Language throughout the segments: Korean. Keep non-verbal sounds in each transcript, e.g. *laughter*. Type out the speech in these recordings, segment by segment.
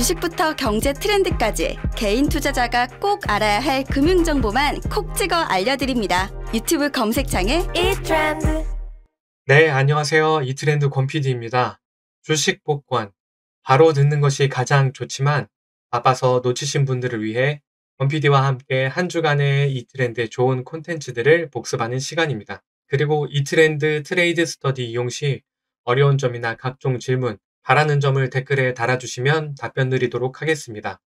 주식부터 경제 트렌드까지 개인 투자자가 꼭 알아야 할 금융 정보만 콕 찍어 알려드립니다. 유튜브 검색창에 이트렌드. 네, 안녕하세요. 이트렌드 권PD입니다. 주식 복권. 바로 듣는 것이 가장 좋지만 바빠서 놓치신 분들을 위해 권PD와 함께 한 주간의 이트렌드의 좋은 콘텐츠들을 복습하는 시간입니다. 그리고 이트렌드 트레이드 스터디 이용 시 어려운 점이나 각종 질문, 바라는 점을 댓글에 달아주시면 답변 드리도록 하겠습니다.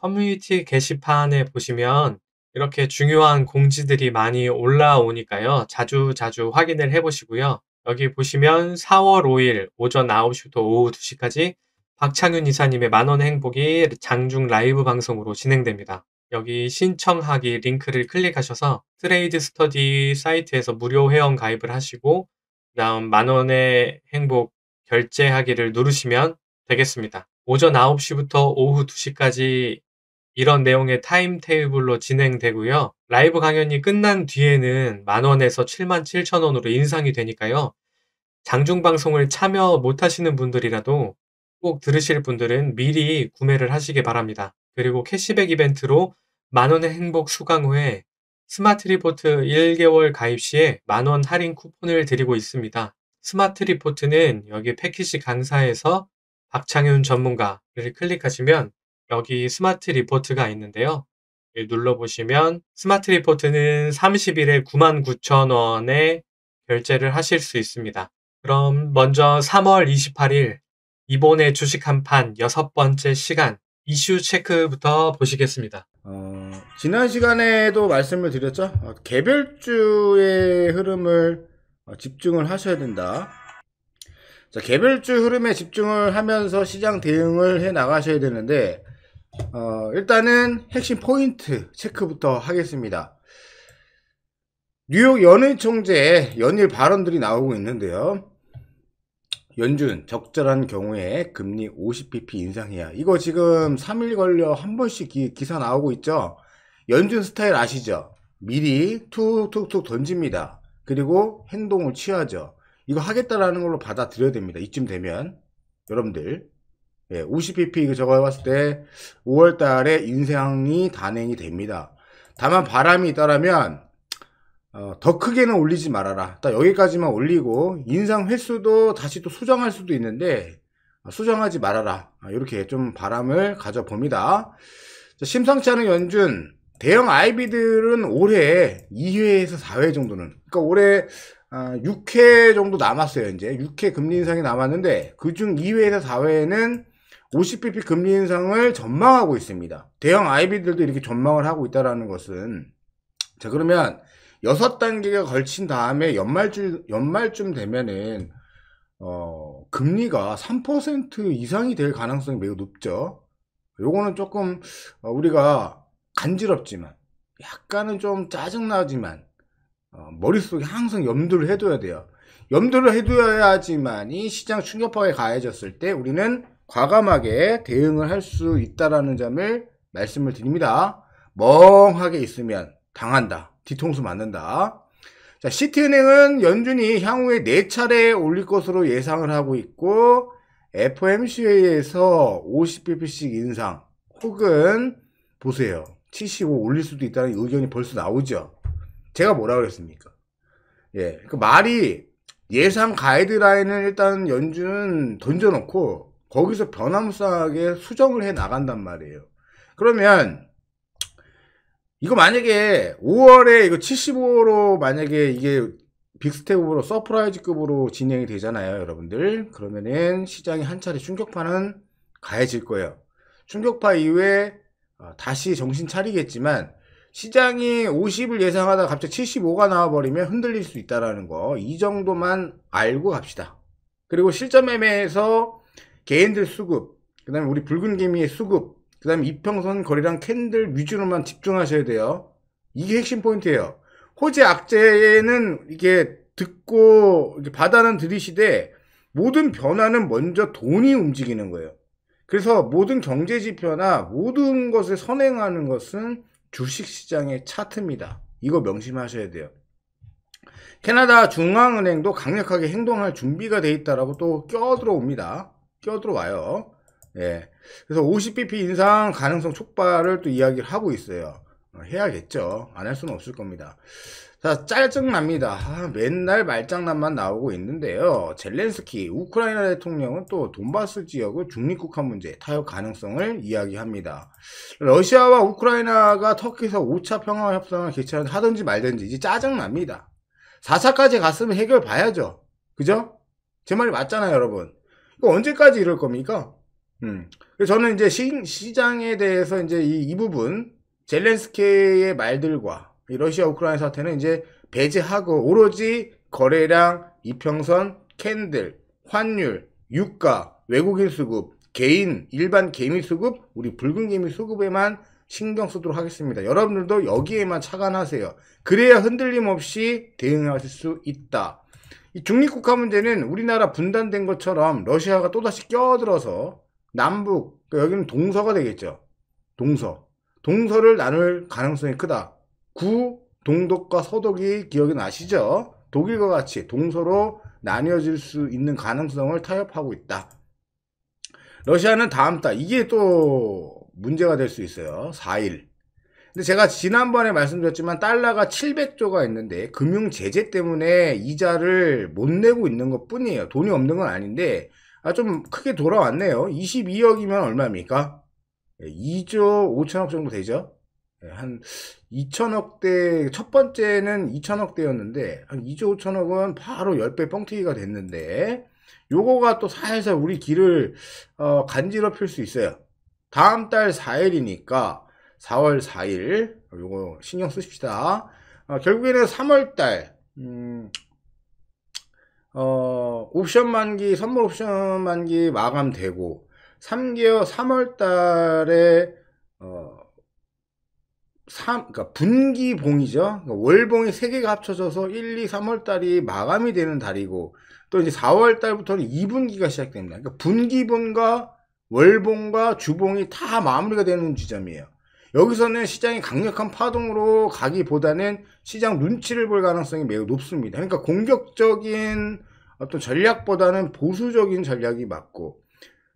커뮤니티 게시판에 보시면 이렇게 중요한 공지들이 많이 올라오니까요. 자주 자주 확인을 해보시고요. 여기 보시면 4월 5일 오전 9시부터 오후 2시까지 박창윤 이사님의 만원 행복이 장중 라이브 방송으로 진행됩니다. 여기 신청하기 링크를 클릭하셔서 트레이드 스터디 사이트에서 무료 회원 가입을 하시고 그다음 만원의 행복 결제하기를 누르시면 되겠습니다. 오전 9시부터 오후 2시까지 이런 내용의 타임테이블로 진행되고요. 라이브 강연이 끝난 뒤에는 만원에서 7만 7천원으로 인상이 되니까요. 장중 방송을 참여 못하시는 분들이라도 꼭 들으실 분들은 미리 구매를 하시기 바랍니다. 그리고 캐시백 이벤트로 만원의 행복 수강 후에 스마트 리포트 1개월 가입 시에 만원 할인 쿠폰을 드리고 있습니다. 스마트 리포트는 여기 패키지 강사에서 박창윤 전문가를 클릭하시면 여기 스마트 리포트가 있는데요. 예, 눌러보시면 스마트 리포트는 30일에 99,000원에 결제를 하실 수 있습니다. 그럼 먼저 3월 28일 이번에 주식 한판 여섯 번째 시간 이슈 체크부터 보시겠습니다. 어, 지난 시간에도 말씀을 드렸죠. 어, 개별주의 흐름을 어, 집중을 하셔야 된다. 자, 개별주 흐름에 집중을 하면서 시장 대응을 해 나가셔야 되는데 어, 일단은 핵심 포인트 체크부터 하겠습니다. 뉴욕 연일 총재의 연일 발언들이 나오고 있는데요. 연준 적절한 경우에 금리 50bp 인상해야 이거 지금 3일 걸려 한 번씩 기, 기사 나오고 있죠. 연준 스타일 아시죠? 미리 툭툭툭 던집니다. 그리고 행동을 취하죠. 이거 하겠다라는 걸로 받아들여야 됩니다. 이쯤 되면 여러분들 예, 50pp 이거 그 저거 해봤을때 5월 달에 인생이 단행이 됩니다. 다만 바람이 있다라면 어, 더 크게는 올리지 말아라. 딱 여기까지만 올리고 인상 횟수도 다시 또 수정할 수도 있는데 아, 수정하지 말아라. 아, 이렇게 좀 바람을 가져봅니다. 심상치 않은 연준 대형 아이비들은 올해 2회에서 4회 정도는 그러니까 올해 6회 아, 정도 남았어요 이제 6회 금리 인상이 남았는데 그 중 2회에서 4회는 50bp 금리 인상을 전망하고 있습니다 대형 아이비들도 이렇게 전망을 하고 있다는 것은 자 그러면 6단계가 걸친 다음에 연말쯤, 연말쯤 되면은 어, 금리가 3% 이상이 될 가능성이 매우 높죠 요거는 조금 어, 우리가 간지럽지만 약간은 좀 짜증나지만 어, 머릿속에 항상 염두를 해둬야 돼요. 염두를 해둬야지만 이 시장 충격파에 가해졌을 때 우리는 과감하게 대응을 할 수 있다라는 점을 말씀을 드립니다. 멍하게 있으면 당한다. 뒤통수 맞는다. 자, 시티은행은 연준이 향후에 4차례 올릴 것으로 예상을 하고 있고 FOMC에서 50bp씩 인상 혹은 보세요. 75 올릴 수도 있다는 의견이 벌써 나오죠. 제가 뭐라 그랬습니까? 예. 그 말이 예상 가이드라인을 일단 연준은 던져놓고 거기서 변함없하게 수정을 해 나간단 말이에요. 그러면 이거 만약에 5월에 이거 75로 만약에 이게 빅스텝으로 서프라이즈급으로 진행이 되잖아요 여러분들 그러면은 시장이 한 차례 충격파는 가해질 거예요 충격파 이후에 어, 다시 정신 차리겠지만 시장이 50을 예상하다가 갑자기 75가 나와버리면 흔들릴 수 있다라는 거 이 정도만 알고 갑시다. 그리고 실전 매매에서 개인들 수급, 그 다음에 우리 붉은 개미의 수급, 그 다음에 이평선 거리랑 캔들 위주로만 집중하셔야 돼요. 이게 핵심 포인트예요. 호재 악재는 이게 듣고 바다는 들이시되 모든 변화는 먼저 돈이 움직이는 거예요. 그래서 모든 경제 지표나 모든 것을 선행하는 것은 주식시장의 차트입니다. 이거 명심하셔야 돼요. 캐나다 중앙은행도 강력하게 행동할 준비가 돼 있다라고 또 껴들어옵니다. 껴들어와요. 예. 그래서 50bp 인상 가능성 촉발을 또 이야기를 하고 있어요. 어, 해야겠죠. 안 할 수는 없을 겁니다. 자, 짜증납니다. 아, 맨날 말장난만 나오고 있는데요. 젤렌스키, 우크라이나 대통령은 또 돈바스 지역을 중립국한 문제, 타협 가능성을 이야기합니다. 러시아와 우크라이나가 터키에서 5차 평화 협상을 개최하든지 말든지 이제 짜증납니다. 4차까지 갔으면 해결 봐야죠. 그죠? 제 말이 맞잖아요, 여러분. 이거 언제까지 이럴 겁니까? 음. 저는 이제 시, 장에 대해서 이제 이, 이 부분, 젤렌스키의 말들과 러시아 우크라이나 사태는 이제 배제하고 오로지 거래량, 이평선, 캔들, 환율, 유가, 외국인 수급, 개인, 일반 개미 수급, 우리 붉은 개미 수급에만 신경 쓰도록 하겠습니다. 여러분들도 여기에만 착안하세요. 그래야 흔들림 없이 대응하실 수 있다. 이 중립국가 문제는 우리나라 분단된 것처럼 러시아가 또다시 껴들어서 남북, 그러니까 여기는 동서가 되겠죠. 동서. 동서를 나눌 가능성이 크다. 구 동독과 서독이 기억이 나시죠? 독일과 같이 동서로 나뉘어질 수 있는 가능성을 타협하고 있다. 러시아는 다음 달 이게 또 문제가 될 수 있어요. 4일. 근데 제가 지난번에 말씀드렸지만 달러가 700조가 있는데 금융 제재 때문에 이자를 못 내고 있는 것 뿐이에요. 돈이 없는 건 아닌데 아, 좀 크게 돌아왔네요. 22억이면 얼마입니까? 2조 예, 5천억 정도 되죠? 예, 한 2천억대 첫 번째는 2천억대였는데 한 2조 5천억은 바로 10배 뻥튀기가 됐는데 요거가 또 살살 우리 길을 어, 간지럽힐 수 있어요 다음 달 4일이니까 4월 4일 요거 신경 쓰십시다 어, 결국에는 3월달 음, 어, 옵션 만기 선물 옵션 만기 마감되고 3개월 3월달에 3, 그러니까 분기봉이죠. 그러니까 월봉이 3개가 합쳐져서 1, 2, 3월 달이 마감이 되는 달이고, 또 이제 4월 달부터는 2분기가 시작됩니다. 그러니까 분기봉과 월봉과 주봉이 다 마무리가 되는 지점이에요. 여기서는 시장이 강력한 파동으로 가기보다는 시장 눈치를 볼 가능성이 매우 높습니다. 그러니까 공격적인 어떤 전략보다는 보수적인 전략이 맞고,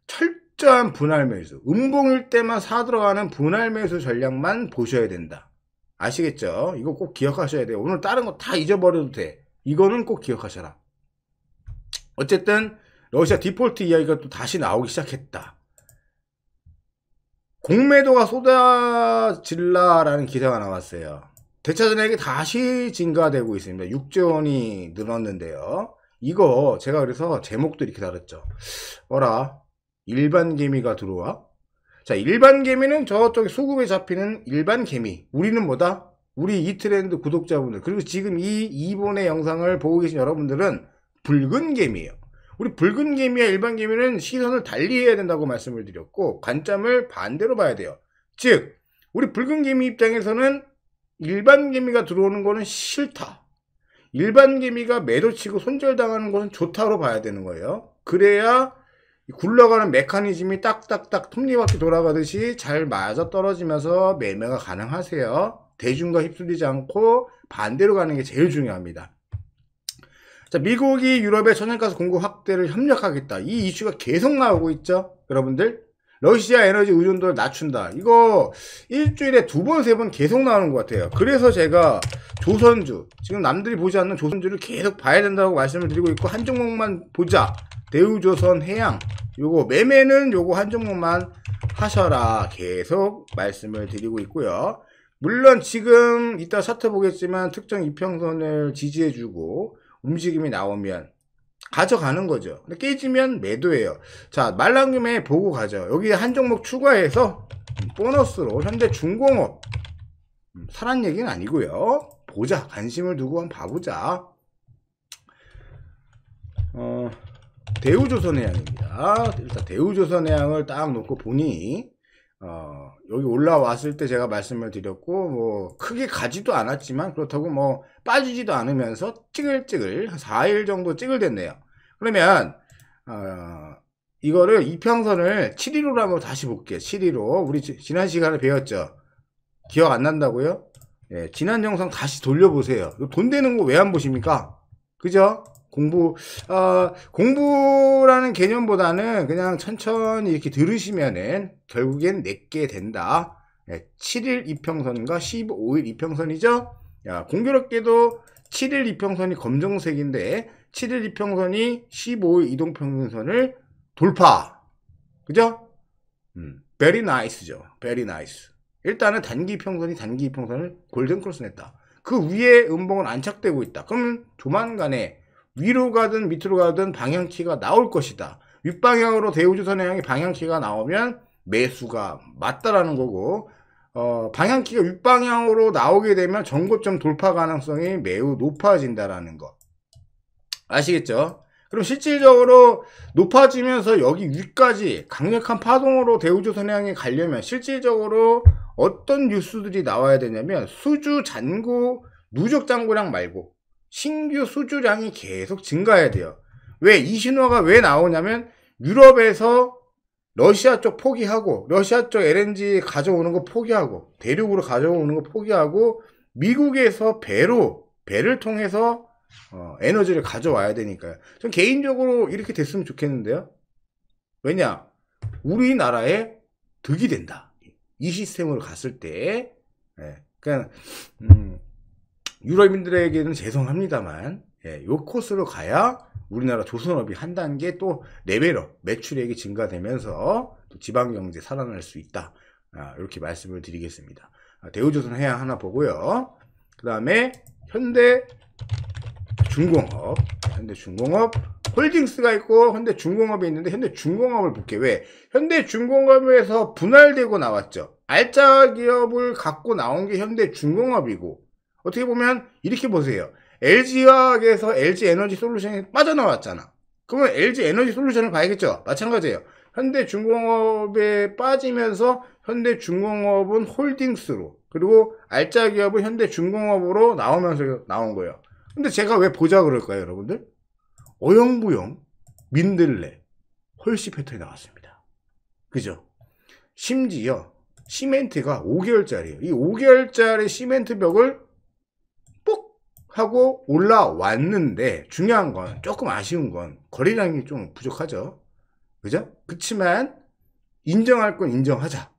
철 철저한 분할 매수 음봉일 때만 사 들어가는 분할 매수 전략만 보셔야 된다 아시겠죠? 이거 꼭 기억하셔야 돼요 오늘 다른 거 다 잊어버려도 돼 이거는 꼭 기억하셔라 어쨌든 러시아 디폴트 이야기가 또 다시 나오기 시작했다 공매도가 쏟아질라라는 기사가 나왔어요 대차전액이 다시 증가되고 있습니다 6조 원이 늘었는데요 이거 제가 그래서 제목도 이렇게 달았죠 어라 일반 개미가 들어와 자 일반 개미는 저쪽에 소금에 잡히는 일반 개미 우리는 뭐다? 우리 이트랜드 구독자분들 그리고 지금 이 2번의 영상을 보고 계신 여러분들은 붉은 개미예요 우리 붉은 개미와 일반 개미는 시선을 달리해야 된다고 말씀을 드렸고 관점을 반대로 봐야 돼요 즉 우리 붉은 개미 입장에서는 일반 개미가 들어오는 거는 싫다 일반 개미가 매도치고 손절당하는 것은 좋다로 봐야 되는 거예요 그래야 굴러가는 메커니즘이 딱딱딱 톱니바퀴 돌아가듯이 잘 맞아 떨어지면서 매매가 가능하세요. 대중과 휩쓸리지 않고 반대로 가는 게 제일 중요합니다. 자, 미국이 유럽의 천연가스 공급 확대를 협력하겠다. 이 이슈가 계속 나오고 있죠. 여러분들. 러시아 에너지 의존도를 낮춘다. 이거 일주일에 두 번, 세 번 계속 나오는 것 같아요. 그래서 제가 조선주, 지금 남들이 보지 않는 조선주를 계속 봐야 된다고 말씀을 드리고 있고, 한 종목만 보자. 대우조선 해양 요거 매매는 요거 한 종목만 하셔라 계속 말씀을 드리고 있고요 물론 지금 이따 차트 보겠지만 특정 이평선을 지지해주고 움직임이 나오면 가져가는 거죠 근데 깨지면 매도해요자 말랑 김에 보고 가죠 여기 한 종목 추가해서 보너스로 현대중공업 음, 사란 얘기는 아니고요 보자 관심을 두고 한번 봐보자 어... 대우조선해양입니다. 일단 대우조선해양을 딱 놓고 보니 어, 여기 올라왔을 때 제가 말씀을 드렸고 뭐 크게 가지도 않았지만 그렇다고 뭐 빠지지도 않으면서 찌글찌글 4일 정도 찌글댔네요. 그러면 어, 이거를 이평선을 7위로로 한번 다시 볼게요. 7위로 우리 지난 시간에 배웠죠. 기억 안 난다고요? 예, 지난 영상 다시 돌려보세요. 돈 되는 거 왜 안 보십니까? 그죠? 공부 어, 공부라는 개념보다는 그냥 천천히 이렇게 들으시면은 결국엔 내게 된다. 7일 예, 이평선과 15일 이평선이죠. 야, 공교롭게도 7일 이평선이 검정색인데 7일 이평선이 15일 이동평균선을 돌파. 그죠? 음, very nice죠. very nice. 일단은 단기 평선이 단기 평선을 골든크로스 냈다. 그 위에 음봉은 안착되고 있다. 그럼 조만간에 위로 가든 밑으로 가든 방향키가 나올 것이다. 윗방향으로 대우주선해양이 방향키가 나오면 매수가 맞다라는 거고 어, 방향키가 윗방향으로 나오게 되면 전고점 돌파 가능성이 매우 높아진다라는 거 아시겠죠? 그럼 실질적으로 높아지면서 여기 위까지 강력한 파동으로 대우조선해양이 가려면 실질적으로 어떤 뉴스들이 나와야 되냐면 수주 잔고 누적 잔고량 말고 신규 수주량이 계속 증가해야 돼요. 왜 이 신호가 왜 나오냐면 유럽에서 러시아 쪽 포기하고 러시아 쪽 LNG 가져오는 거 포기하고 대륙으로 가져오는 거 포기하고 미국에서 배로 배를 통해서 어, 에너지를 가져와야 되니까요. 전 개인적으로 이렇게 됐으면 좋겠는데요. 왜냐? 우리나라에 득이 된다. 이 시스템으로 갔을 때, 예, 그냥 그러니까, 음, 유럽인들에게는 죄송합니다만 예, 요 코스로 가야 우리나라 조선업이 한 단계 또 레벨업 매출액이 증가되면서 지방경제 살아날 수 있다 아, 이렇게 말씀을 드리겠습니다 아, 대우조선 해야 하나 보고요 그 다음에 현대중공업 현대중공업 홀딩스가 있고 현대중공업이 있는데 현대중공업을 볼게 왜 현대중공업에서 분할되고 나왔죠 알짜기업을 갖고 나온 게 현대중공업이고 어떻게 보면 이렇게 보세요. LG화학에서 LG 에너지 솔루션이 빠져나왔잖아. 그러면 LG 에너지 솔루션을 봐야겠죠. 마찬가지예요. 현대중공업에 빠지면서 현대중공업은 홀딩스로 그리고 알짜기업은 현대중공업으로 나오면서 나온 거예요. 근데 제가 왜 보자 그럴까요, 여러분들? 어영부영 민들레 홀시 패턴이 나왔습니다. 그죠? 심지어 시멘트가 5개월짜리예요. 이 5개월짜리 시멘트 벽을 하고 올라왔는데 중요한 건 조금 아쉬운 건거리량이좀 부족하죠. 그죠? 그치만 인정할 건 인정하자.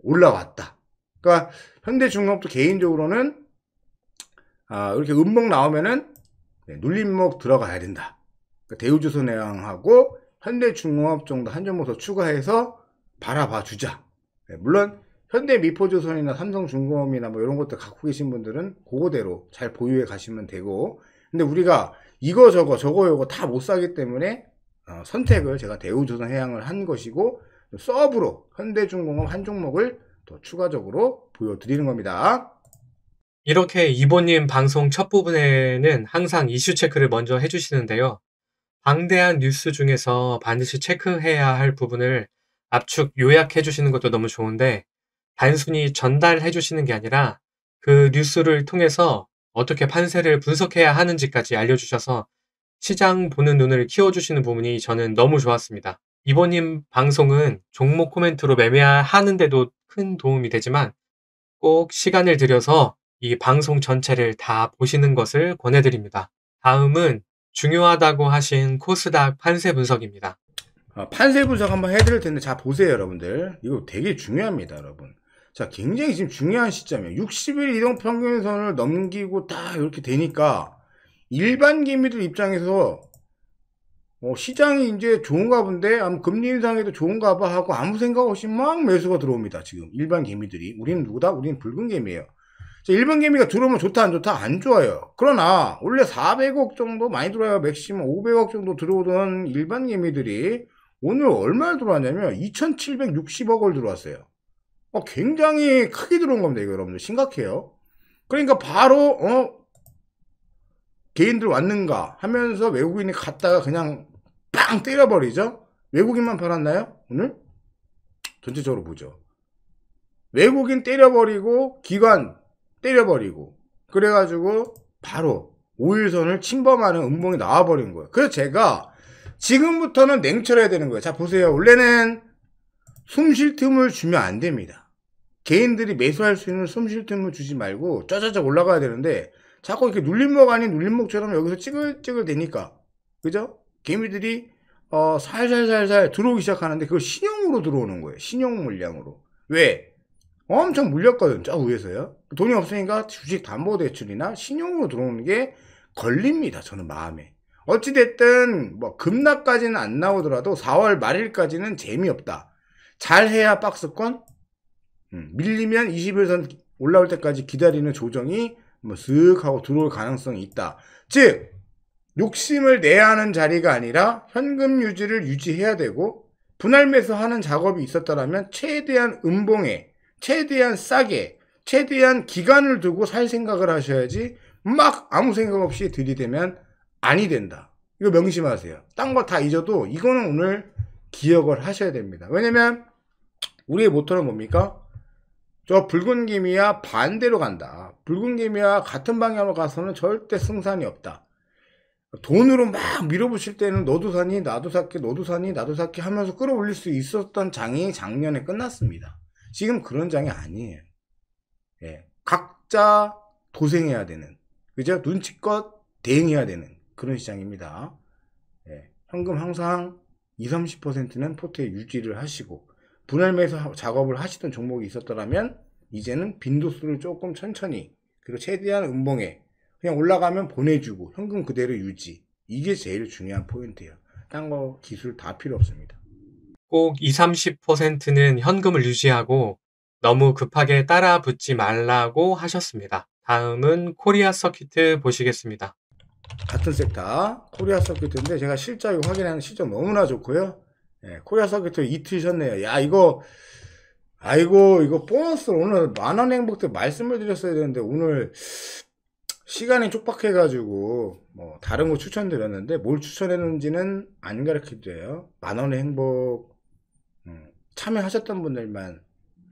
올라왔다. 그러니까 현대중공업도 개인적으로는 아, 이렇게 음목 나오면은 네, 눌림목 들어가야 된다. 그러니까 대우조선해양하고 현대중공업 정도 한점모서 추가해서 바라봐 주자. 네, 물론 현대 미포조선이나 삼성중공업이나 뭐 이런 것들 갖고 계신 분들은 그거대로 잘 보유해 가시면 되고 근데 우리가 이거 저거 저거 요거 다 못 사기 때문에 어, 선택을 제가 대우조선해양을 한 것이고 서브로 현대중공업 한 종목을 더 추가적으로 보여드리는 겁니다. 이렇게 이보님 방송 첫 부분에는 항상 이슈 체크를 먼저 해주시는데요. 방대한 뉴스 중에서 반드시 체크해야 할 부분을 압축 요약해 주시는 것도 너무 좋은데 단순히 전달해 주시는 게 아니라 그 뉴스를 통해서 어떻게 판세를 분석해야 하는지까지 알려주셔서 시장 보는 눈을 키워주시는 부분이 저는 너무 좋았습니다. 이번님 방송은 종목 코멘트로 매매하는데도 큰 도움이 되지만 꼭 시간을 들여서 이 방송 전체를 다 보시는 것을 권해드립니다. 다음은 중요하다고 하신 코스닥 판세 분석입니다. 아, 판세 분석 한번 해드릴 텐데 자 보세요 여러분들 이거 되게 중요합니다 여러분 자, 굉장히 지금 중요한 시점이에요. 60일 이동 평균선을 넘기고 다 이렇게 되니까 일반 개미들 입장에서 어, 시장이 이제 좋은가 본데 금리 인상에도 좋은가 봐 하고 아무 생각 없이 막 매수가 들어옵니다. 지금 일반 개미들이 우리는 누구다? 우리는 붉은 개미예요. 자, 일반 개미가 들어오면 좋다 안 좋다 안 좋아요. 그러나 원래 400억 정도 많이 들어와요. 맥시멈 500억 정도 들어오던 일반 개미들이 오늘 얼마를 들어왔냐면 2760억을 들어왔어요. 어, 굉장히 크게 들어온 겁니다. 이거 여러분들 심각해요. 그러니까 바로 어 개인들 왔는가 하면서 외국인이 갔다가 그냥 빵 때려버리죠. 외국인만 팔았나요? 오늘? 전체적으로 보죠. 외국인 때려버리고 기관 때려버리고 그래가지고 바로 5일선을 침범하는 음봉이 나와버린 거예요. 그래서 제가 지금부터는 냉철해야 되는 거예요. 자 보세요. 원래는 숨 쉴 틈을 주면 안 됩니다. 개인들이 매수할 수 있는 숨 쉴 틈을 주지 말고 짜자자 올라가야 되는데 자꾸 이렇게 눌림목 아닌 눌림목처럼 여기서 찌글찌글 되니까 그죠? 개미들이 어, 살살살살 들어오기 시작하는데 그걸 신용으로 들어오는 거예요. 신용 물량으로. 왜? 엄청 물렸거든. 저 위에서요. 돈이 없으니까 주식 담보 대출이나 신용으로 들어오는 게 걸립니다. 저는 마음에. 어찌됐든 뭐 급락까지는 안 나오더라도 4월 말일까지는 재미없다. 잘해야 박스권 음, 밀리면 20일선 올라올 때까지 기다리는 조정이 뭐쓱 하고 들어올 가능성이 있다. 즉 욕심을 내야 하는 자리가 아니라 현금 유지를 유지해야 되고 분할 매수하는 작업이 있었다면 최대한 음봉에 최대한 싸게 최대한 기간을 두고 살 생각을 하셔야지 막 아무 생각 없이 들이대면 아니 된다. 이거 명심하세요. 딴 거 다 잊어도 이거는 오늘 기억을 하셔야 됩니다. 왜냐면 우리의 모토는 뭡니까? 저 붉은 기미와 반대로 간다. 붉은 기미와 같은 방향으로 가서는 절대 승산이 없다. 돈으로 막 밀어붙일 때는 너도 사니 나도 사게 너도 사니 나도 사게 하면서 끌어올릴 수 있었던 장이 작년에 끝났습니다. 지금 그런 장이 아니에요. 예. 각자 도생해야 되는 그죠? 눈치껏 대응해야 되는 그런 시장입니다. 예. 현금 항상 20, 30%는 포트에 유지를 하시고 분할매수 작업을 하시던 종목이 있었더라면 이제는 빈도수를 조금 천천히 그리고 최대한 음봉에 그냥 올라가면 보내주고 현금 그대로 유지 이게 제일 중요한 포인트예요 딴거 기술 다 필요 없습니다 꼭 20, 30%는 현금을 유지하고 너무 급하게 따라 붙지 말라고 하셨습니다 다음은 코리아 서킷트 보시겠습니다 같은 섹터 코리아 서킷트인데 제가 실적이 확인하는 시점 너무나 좋고요 예, 코리아 서큐트 이틀 쉬었네요. 야, 이거, 아이고, 이거 보너스 오늘 만원 행복 때 말씀을 드렸어야 되는데, 오늘 시간이 촉박해가지고, 뭐, 다른 거 추천드렸는데, 뭘 추천했는지는 안 가르쳐 드려요. 만원의 행복, 음, 참여하셨던 분들만,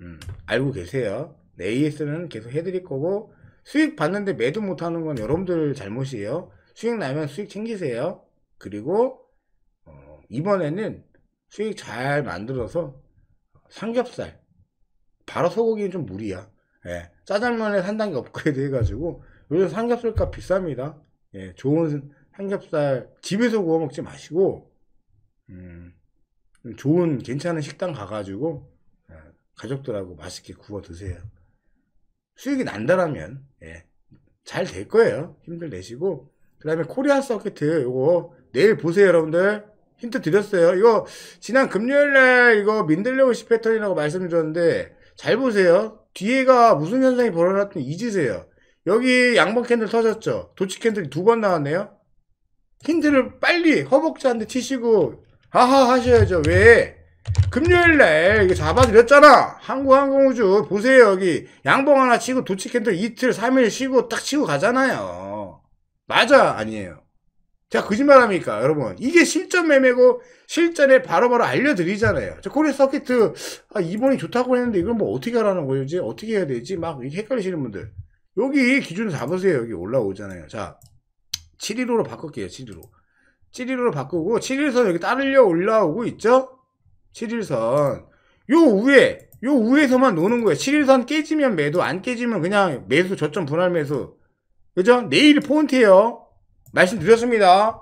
음, 알고 계세요. 네, AS는 계속 해드릴 거고, 수익 받는데 매도 못하는 건 여러분들 잘못이에요. 수익 나면 수익 챙기세요. 그리고, 어, 이번에는 수익 잘 만들어서 삼겹살 바로 소고기는 좀 무리야 예, 짜장면에 3단계 업그레이드 해가지고 요즘 삼겹살값 비쌉니다 예, 좋은 삼겹살 집에서 구워 먹지 마시고 음, 좋은 괜찮은 식당 가가지고 예, 가족들하고 맛있게 구워 드세요 수익이 난다라면 예, 잘 될 거예요 힘들 내시고 그 다음에 코리아 서킷트 요거 내일 보세요 여러분들 힌트 드렸어요. 이거 지난 금요일날 이거 민들레오시 패턴이라고 말씀드렸는데 잘 보세요. 뒤에가 무슨 현상이 벌어졌든 잊으세요. 여기 양번 캔들 터졌죠. 도치 캔들이 두 번 나왔네요. 힌트를 빨리 허벅지한테 치시고 하하 하셔야죠. 왜? 금요일날 이거 잡아드렸잖아. 한국항공우주 보세요 여기 양봉 하나 치고 도치 캔들 이틀 3일 쉬고 딱 치고 가잖아요. 맞아 아니에요. 제가 거짓말합니까 여러분 이게 실전 매매고 실전에 바로바로 알려드리잖아요 저 코리 서킷트 아, 이번이 좋다고 했는데 이걸 뭐 어떻게 하라는 거지 요 어떻게 해야 되지 막 헷갈리시는 분들 여기 기준 잡으세요 여기 올라오잖아요 자 715로 바꿀게요 715 715로 바꾸고 7일선 여기 따르려 올라오고 있죠 7일선 요 위에 요 위에서만 노는 거예요 7일선 깨지면 매도 안 깨지면 그냥 매수 저점 분할 매수 그죠 내일 포인트예요 말씀드렸습니다.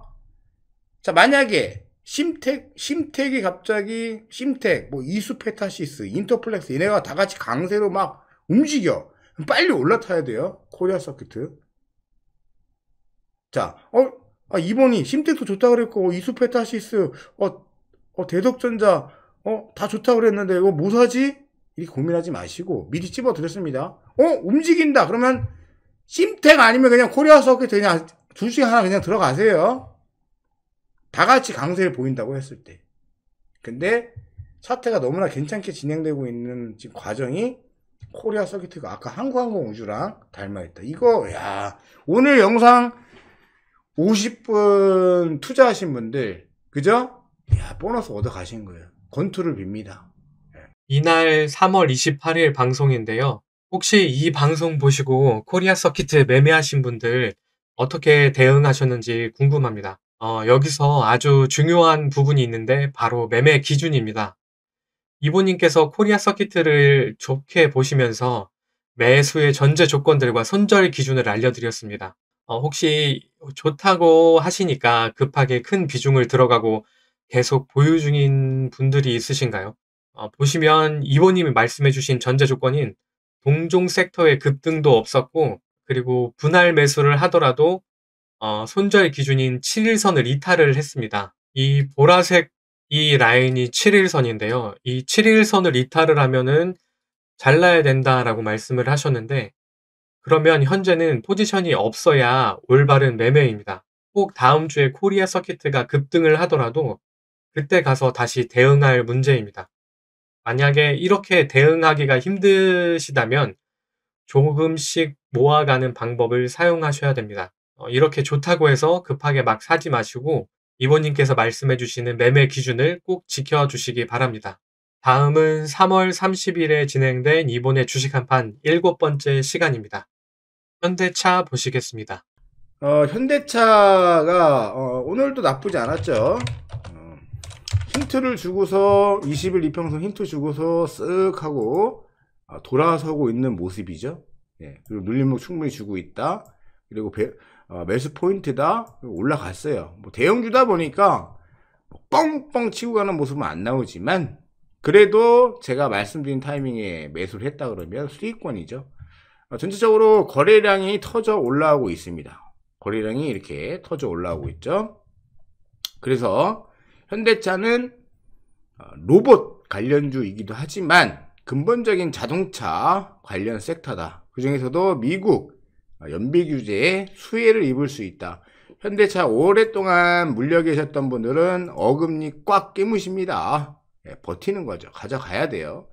자, 만약에 심텍, 심텍이 갑자기 심텍, 뭐 이수페타시스, 인터플렉스 얘네가 다 같이 강세로 막 움직여. 빨리 올라타야 돼요. 코리아 서큐트. 자, 어, 아, 2번이 심텍도 좋다 그랬고, 어, 이수페타시스, 어, 어, 대덕전자, 어, 다 좋다 그랬는데, 이거 뭐 사지? 이렇게 고민하지 마시고, 미리 찝어드렸습니다. 어, 움직인다! 그러면, 심텍 아니면 그냥 코리아 서큐트 그냥 둘 중에 하나 그냥 들어가세요. 다 같이 강세를 보인다고 했을 때. 근데 사태가 너무나 괜찮게 진행되고 있는 지금 과정이 코리아 서킷트가 아까 한국항공우주랑 닮아있다. 이거 야 오늘 영상 50분 투자하신 분들 그죠? 야 보너스 얻어 가신 거예요. 권투를 빕니다. 예. 이날 3월 28일 방송인데요. 혹시 이 방송 보시고 코리아 서킷트 매매하신 분들 어떻게 대응하셨는지 궁금합니다. 어, 여기서 아주 중요한 부분이 있는데 바로 매매 기준입니다. 이보님께서 코리아 서킷을 좋게 보시면서 매수의 전제 조건들과 선절 기준을 알려드렸습니다. 어, 혹시 좋다고 하시니까 급하게 큰 비중을 들어가고 계속 보유 중인 분들이 있으신가요? 어, 보시면 이보님이 말씀해주신 전제 조건인 동종 섹터의 급등도 없었고 그리고 분할 매수를 하더라도 어, 손절 기준인 7일선을 이탈을 했습니다. 이 보라색 이 라인이 7일선인데요. 이 7일선을 이탈을 하면은 잘라야 된다라고 말씀을 하셨는데 그러면 현재는 포지션이 없어야 올바른 매매입니다. 꼭 다음 주에 코리아 서킷가 급등을 하더라도 그때 가서 다시 대응할 문제입니다. 만약에 이렇게 대응하기가 힘드시다면 조금씩 모아가는 방법을 사용하셔야 됩니다. 어, 이렇게 좋다고 해서 급하게 막 사지 마시고 이모님께서 말씀해 주시는 매매 기준을 꼭 지켜주시기 바랍니다. 다음은 3월 30일에 진행된 이번의 주식 한판 일곱 번째 시간입니다. 현대차 보시겠습니다. 어, 현대차가 어, 오늘도 나쁘지 않았죠. 어, 힌트를 주고서 20일 이평선 힌트 주고서 쓱 하고 아, 돌아서고 있는 모습이죠. 예, 그리고 눌림목 충분히 주고 있다. 그리고 배, 어, 매수 포인트다. 올라갔어요. 뭐 대형주다 보니까 뭐 뻥뻥 치고 가는 모습은 안 나오지만 그래도 제가 말씀드린 타이밍에 매수를 했다 그러면 수익권이죠. 어, 전체적으로 거래량이 터져 올라오고 있습니다. 거래량이 이렇게 터져 올라오고 있죠. 그래서 현대차는 어, 로봇 관련주이기도 하지만 근본적인 자동차 관련 섹터다. 그 중에서도 미국 아, 연비 규제에 수혜를 입을 수 있다. 현대차 오랫동안 물려 계셨던 분들은 어금니 꽉 깨무십니다. 예, 버티는 거죠. 가져가야 돼요.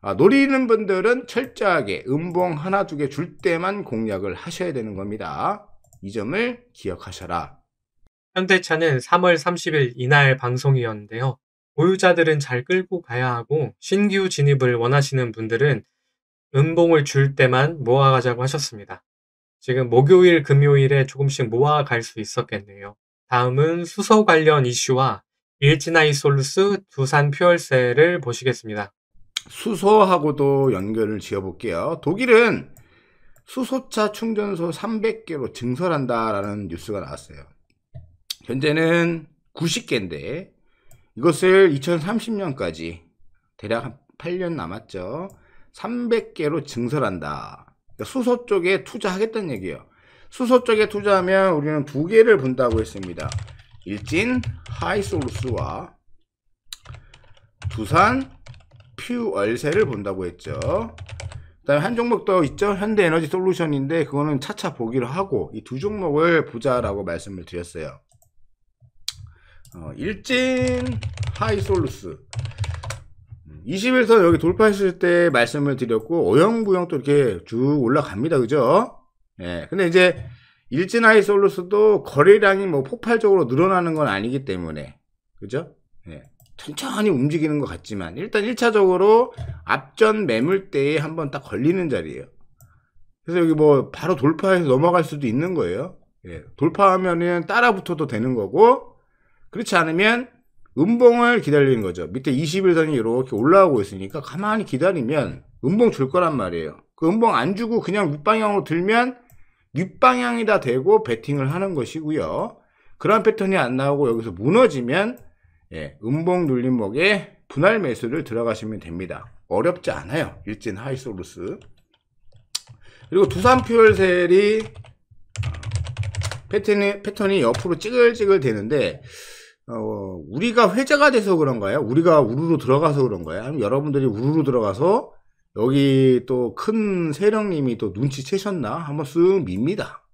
아, 노리는 분들은 철저하게 음봉 하나 두 개 줄 때만 공략을 하셔야 되는 겁니다. 이 점을 기억하셔라. 현대차는 3월 30일 이날 방송이었는데요. 보유자들은 잘 끌고 가야 하고 신규 진입을 원하시는 분들은 은봉을 줄 때만 모아가자고 하셨습니다. 지금 목요일, 금요일에 조금씩 모아갈 수 있었겠네요. 다음은 수소 관련 이슈와 일진하이솔루스 두산 표열세를 보시겠습니다. 수소하고도 연결을 지어볼게요. 독일은 수소차 충전소 300개로 증설한다라는 뉴스가 나왔어요. 현재는 90개인데 이것을 2030년까지 대략 8년 남았죠. 300개로 증설한다. 그러니까 수소 쪽에 투자하겠다는 얘기예요. 수소 쪽에 투자하면 우리는 두 개를 본다고 했습니다. 일진 하이솔루스와 두산 퓨얼세를 본다고 했죠. 그다음에 한 종목 더 있죠. 현대에너지 솔루션인데 그거는 차차 보기로 하고 이 두 종목을 보자라고 말씀을 드렸어요. 어, 일진 하이솔루스 21선 여기 돌파했을 때 말씀을 드렸고 어영부영 또 이렇게 쭉 올라갑니다. 그죠? 예. 근데 이제 일진하이 솔루스도 거래량이 뭐 폭발적으로 늘어나는 건 아니기 때문에 그죠? 예. 천천히 움직이는 것 같지만 일단 1차적으로 앞전 매물대에 한번 딱 걸리는 자리예요. 그래서 여기 뭐 바로 돌파해서 넘어갈 수도 있는 거예요. 예. 돌파하면은 따라 붙어도 되는 거고 그렇지 않으면 음봉을 기다리는 거죠. 밑에 21선이 이렇게 올라오고 있으니까 가만히 기다리면 음봉 줄 거란 말이에요. 그 음봉 안 주고 그냥 윗방향으로 들면 윗방향이 다 되고 베팅을 하는 것이고요. 그런 패턴이 안 나오고 여기서 무너지면 예, 음봉 눌림목에 분할 매수를 들어가시면 됩니다. 어렵지 않아요. 일진 하이소루스 그리고 두산퓨얼셀이 패턴이, 패턴이 옆으로 찌글찌글 되는데 어, 우리가 회자가 돼서 그런가요? 우리가 우르르 들어가서 그런가요? 아니면 여러분들이 우르르 들어가서 여기 또 큰 세령님이 또 눈치채셨나? 한번 쓱 밉니다.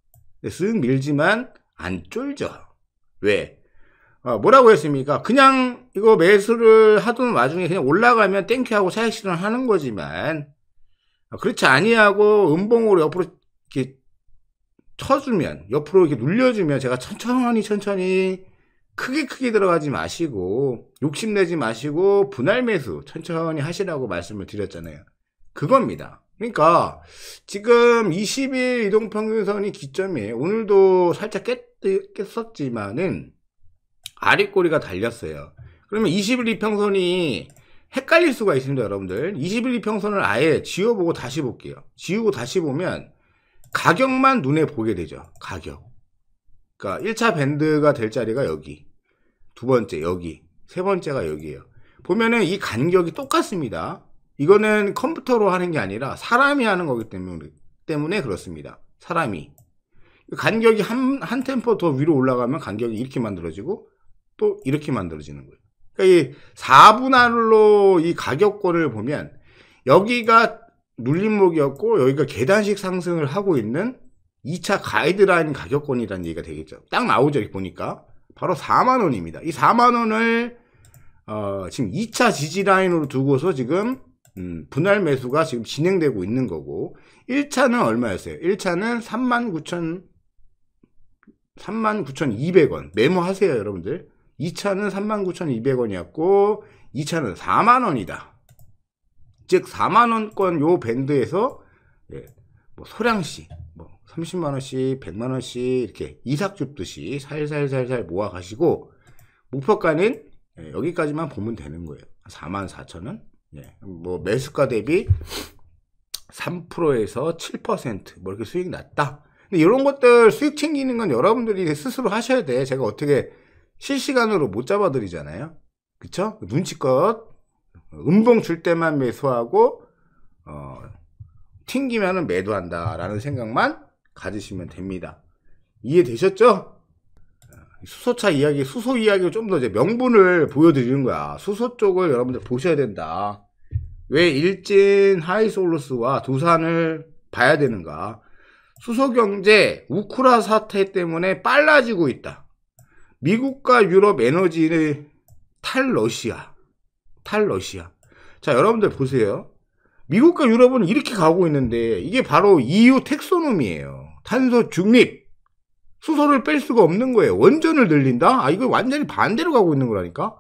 쓱 밀지만 안 쫄죠. 왜? 어, 뭐라고 했습니까? 그냥 이거 매수를 하던 와중에 그냥 올라가면 땡큐하고 사익 실현하는 거지만 어, 그렇지 아니하고 음봉으로 옆으로 이렇게 쳐주면 옆으로 이렇게 눌려주면 제가 천천히 천천히 크게 크게 들어가지 마시고 욕심내지 마시고 분할 매수 천천히 하시라고 말씀을 드렸잖아요. 그겁니다. 그러니까 지금 20일 이동평균선이 기점이에요. 오늘도 살짝 깼, 었지만은 아랫꼬리가 달렸어요. 그러면 20일 이평선이 헷갈릴 수가 있습니다 여러분들 2 0일 이평선을 아예 지워보고 다시 볼게요 지우고 다시 보면 가격만 눈에 보게 되죠 가격 그러니까 1차 밴드가 될 자리가 여기 두 번째 여기 세 번째가 여기에요 보면은 이 간격이 똑같습니다 이거는 컴퓨터로 하는 게 아니라 사람이 하는 거기 때문에, 때문에 그렇습니다 사람이 간격이 한, 한 템포 더 위로 올라가면 간격이 이렇게 만들어지고 또 이렇게 만들어지는 거예요 그러니까 이 4분할로 이 가격권을 보면 여기가 눌림목이었고 여기가 계단식 상승을 하고 있는 2차 가이드라인 가격권이라는 얘기가 되겠죠. 딱 나오죠. 이렇 보니까. 바로 4만원입니다. 이 4만원을 어, 지금 2차 지지라인으로 두고서 지금 음, 분할 매수가 지금 진행되고 있는 거고 1차는 얼마였어요? 1차는 39,000 39,200원 메모하세요 여러분들 2차는 39,200원이었고 2차는 4만원이다 즉 4만원권 요 밴드에서 예, 뭐 소량씩 30만원씩 100만원씩 이렇게 이삭 줍듯이 살살살살 모아 가시고 목표가는 예, 여기까지만 보면 되는 거예요 4만 4천원 예. 뭐 매수가 대비 3%에서 7%뭐 이렇게 수익 났다 근데 이런 것들 수익 챙기는 건 여러분들이 스스로 하셔야 돼 제가 어떻게 실시간으로 못 잡아 드리잖아요 그쵸? 눈치껏 음봉 줄 때만 매수하고 어, 튕기면은 매도한다라는 생각만 가지시면 됩니다. 이해되셨죠? 아, 수소차 이야기, 수소 이야기를 좀더 이제 명분을 보여드리는 거야. 수소 쪽을 여러분들 보셔야 된다. 왜 일진 하이솔루스와 두산을 봐야 되는가? 수소 경제 우크라 사태 때문에 빨라지고 있다. 미국과 유럽 에너지를 탈러시아. 탈러시아. 자, 여러분들 보세요. 미국과 유럽은 이렇게 가고 있는데 이게 바로 EU 텍소놈이에요. 탄소 중립, 수소를 뺄 수가 없는 거예요. 원전을 늘린다? 아, 이거 완전히 반대로 가고 있는 거라니까?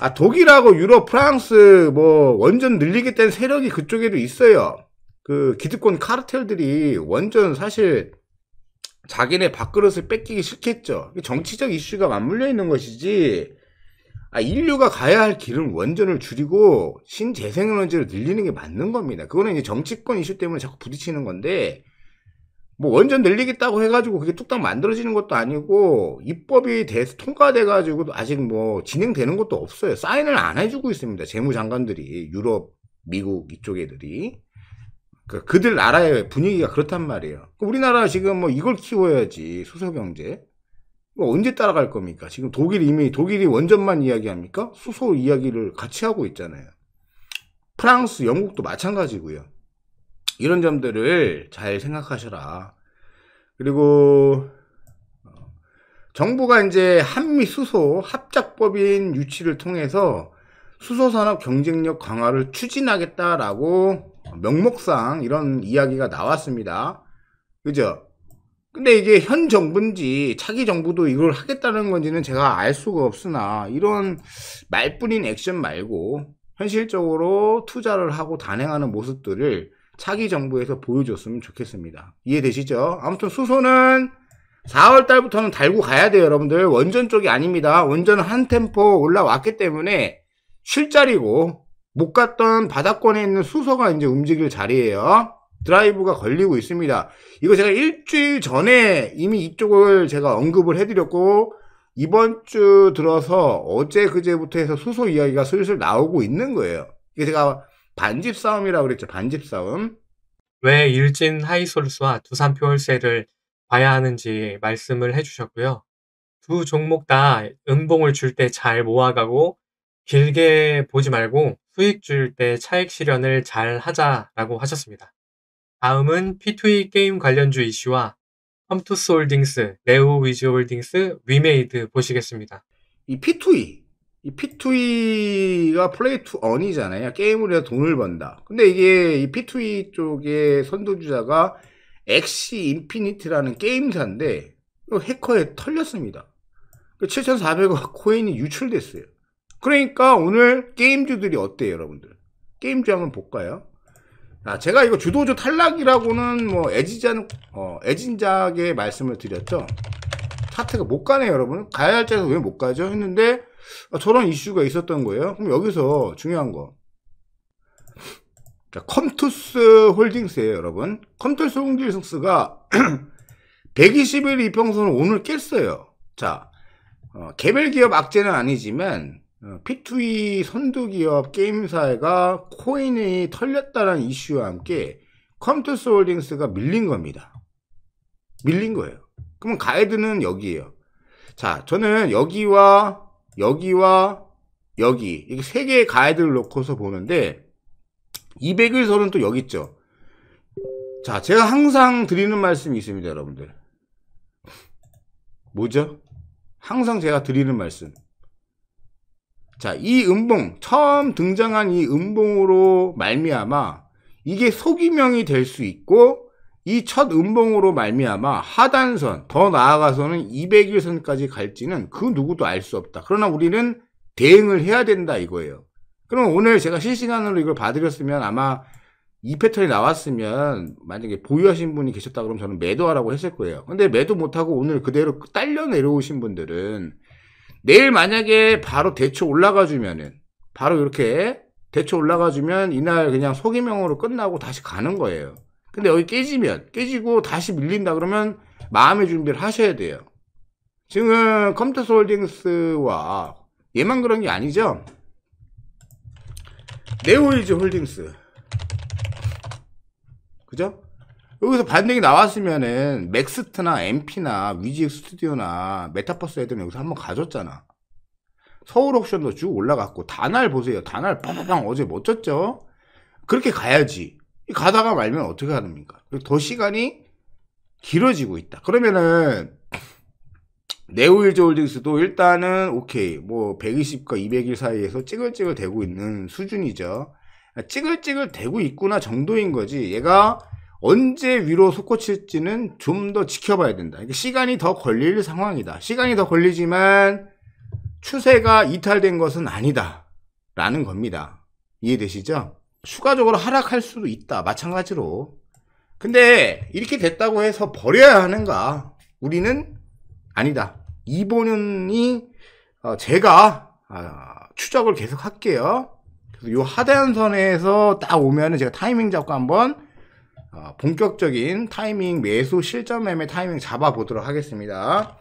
아, 독일하고 유럽, 프랑스, 뭐, 원전 늘리겠다는 세력이 그쪽에도 있어요. 그, 기득권 카르텔들이 원전 사실 자기네 밥그릇을 뺏기기 싫겠죠. 정치적 이슈가 맞물려 있는 것이지, 아, 인류가 가야 할 길은 원전을 줄이고 신재생에너지를 늘리는 게 맞는 겁니다. 그거는 이제 정치권 이슈 때문에 자꾸 부딪히는 건데, 뭐 원전 늘리겠다고 해가지고 그게 뚝딱 만들어지는 것도 아니고 입법이 돼서 통과돼가지고 아직 뭐 진행되는 것도 없어요. 사인을 안 해주고 있습니다. 재무장관들이 유럽, 미국 이쪽 애들이 그 그들 나라의 분위기가 그렇단 말이에요. 우리나라 지금 뭐 이걸 키워야지 수소경제. 뭐 언제 따라갈 겁니까? 지금 독일 이미 독일이 원전만 이야기합니까? 수소 이야기를 같이 하고 있잖아요. 프랑스, 영국도 마찬가지고요. 이런 점들을 잘 생각하셔라. 그리고 어, 정부가 이제 한미 수소 합작법인 유치를 통해서 수소 산업 경쟁력 강화를 추진하겠다라고 명목상 이런 이야기가 나왔습니다. 그죠? 근데 이게 현 정부인지 차기 정부도 이걸 하겠다는 건지는 제가 알 수가 없으나 이런 말뿐인 액션 말고 현실적으로 투자를 하고 단행하는 모습들을 차기 정부에서 보여줬으면 좋겠습니다. 이해되시죠? 아무튼 수소는 4월 달부터는 달고 가야 돼요, 여러분들. 원전 쪽이 아닙니다. 원전 한 템포 올라왔기 때문에 쉴 자리고 못 갔던 바닷권에 있는 수소가 이제 움직일 자리예요. 드라이브가 걸리고 있습니다. 이거 제가 일주일 전에 이미 이쪽을 제가 언급을 해드렸고 이번 주 들어서 어제 그제부터 해서 수소 이야기가 슬슬 나오고 있는 거예요. 이게 제가 반집 싸움이라고 그랬죠. 반집 싸움. 왜 일진 하이솔스와 두산표 월세를 봐야 하는지 말씀을 해주셨고요. 두 종목 다음봉을줄 때 잘 모아가고 길게 보지 말고 수익 줄 때 차익 실현을 잘 하자라고 하셨습니다. 다음은 P2E 게임 관련주 이슈와 컴투스 홀딩스, 네오 위즈 홀딩스, 위메이드 보시겠습니다. 이 P2E, 이 P2E가 플레이 투 언이잖아요. 게임을 해서 돈을 번다. 근데 이게 이 P2E 쪽의 선도주자가 엑시 인피니트라는 게임사인데 해커에 털렸습니다. 7,400억 그 코인이 유출됐어요. 그러니까 오늘 게임주들이 어때요, 여러분들? 게임주 한번 볼까요? 아, 제가 이거 주도주 탈락이라고는 뭐 애지작, 어, 애진작의 말씀을 드렸죠. 차트가 못 가네요, 여러분. 가야 할자리에왜못 가죠? 했는데 아, 저런 이슈가 있었던 거예요. 그럼 여기서 중요한 거. 자, 컴투스 홀딩스예요, 여러분. 컴투스 홀딩스가 120일 *clears throat* 이평선을 오늘 깼어요. 자, 어, 개별 기업 악재는 아니지만 어, P2E 선두 기업 게임사가 회 코인이 털렸다는 이슈와 함께 컴투스 홀딩스가 밀린 겁니다. 밀린 거예요. 그러면 가이드는 여기에요. 자, 저는 여기와 여기와 여기 이렇게 세 개의 가이드를 놓고서 보는데 2 0 0일선은또 여기 있죠. 자, 제가 항상 드리는 말씀이 있습니다, 여러분들. 뭐죠? 항상 제가 드리는 말씀. 자, 이 음봉, 처음 등장한 이 음봉으로 말미암아 이게 속이명이될 수 있고 이첫 음봉으로 말미암아 하단선, 더 나아가서는 200일선까지 갈지는 그 누구도 알 수 없다. 그러나 우리는 대응을 해야 된다 이거예요. 그럼 오늘 제가 실시간으로 이걸 봐드렸으면 아마 이 패턴이 나왔으면 만약에 보유하신 분이 계셨다 그러면 저는 매도하라고 했을 거예요. 근데 매도 못하고 오늘 그대로 딸려 내려오신 분들은 내일 만약에 바로 대초 올라가주면은 바로 이렇게 대초 올라가주면 이날 그냥 소기명으로 끝나고 다시 가는 거예요. 근데 여기 깨지면 깨지고 다시 밀린다 그러면 마음의 준비를 하셔야 돼요 지금 컴퓨터 홀딩스와 얘만 그런 게 아니죠 네오일즈 홀딩스 그죠? 여기서 반등이 나왔으면은 맥스트나 MP나 위직 스튜디오나 메타버스 애들은 여기서 한번 가졌잖아 서울 옥션도 쭉 올라갔고 단알 보세요 단알 빠바방 어제 멋졌죠? 그렇게 가야지 가다가 말면 어떻게 하릅니까? 더 시간이 길어지고 있다. 그러면은 네오일즈 홀딩스도 일단은 오케이 뭐 120과 200일 사이에서 찌글찌글 되고 있는 수준이죠. 찌글찌글 되고 있구나 정도인 거지 얘가 언제 위로 솟구칠지는 좀 더 지켜봐야 된다. 그러니까 시간이 더 걸릴 상황이다. 시간이 더 걸리지만 추세가 이탈된 것은 아니다. 라는 겁니다. 이해되시죠? 추가적으로 하락할 수도 있다. 마찬가지로. 근데 이렇게 됐다고 해서 버려야 하는가? 우리는 아니다. 이번이 어, 제가 어, 추적을 계속 할게요. 그래서 이 하단선에서 딱 오면은 제가 타이밍 잡고 한번 어, 본격적인 타이밍 매수 실전 매매 타이밍 잡아 보도록 하겠습니다.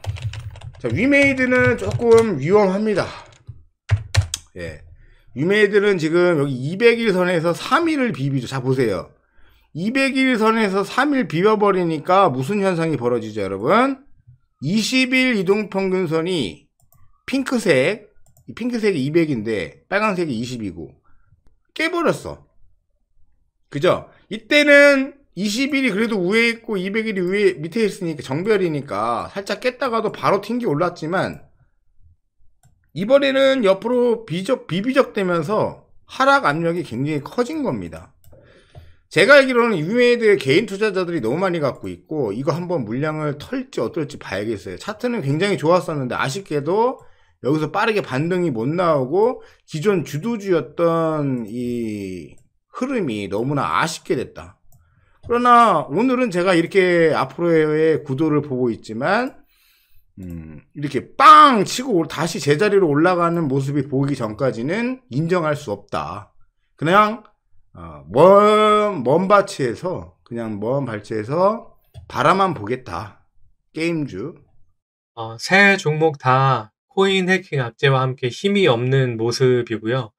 자, 위메이드는 조금 위험합니다. 예. 유메이들은 지금 여기 200일 선에서 3일을 비비죠. 자 보세요. 200일 선에서 3일 비벼버리니까 무슨 현상이 벌어지죠 여러분? 20일 이동평균선이 핑크색 핑크색이 200인데 빨간색이 20이고 깨버렸어 그죠? 이때는 20일이 그래도 위에 있고 200일이 위에 밑에 있으니까 정별이니까 살짝 깼다가도 바로 튕기 올랐지만 이번에는 옆으로 비적, 비비적되면서 하락 압력이 굉장히 커진 겁니다. 제가 알기로는 유메이드의 개인 투자자들이 너무 많이 갖고 있고 이거 한번 물량을 털지 어떨지 봐야겠어요. 차트는 굉장히 좋았었는데 아쉽게도 여기서 빠르게 반등이 못 나오고 기존 주도주였던 이 흐름이 너무나 아쉽게 됐다. 그러나 오늘은 제가 이렇게 앞으로의 구도를 보고 있지만 음, 이렇게 빵 치고 다시 제자리로 올라가는 모습이 보기 전까지는 인정할 수 없다. 그냥 어, 먼, 먼 바치에서 그냥 먼 발치에서 바라만 보겠다. 게임주. 어, 세 종목 다 코인 해킹 악재와 함께 힘이 없는 모습이고요.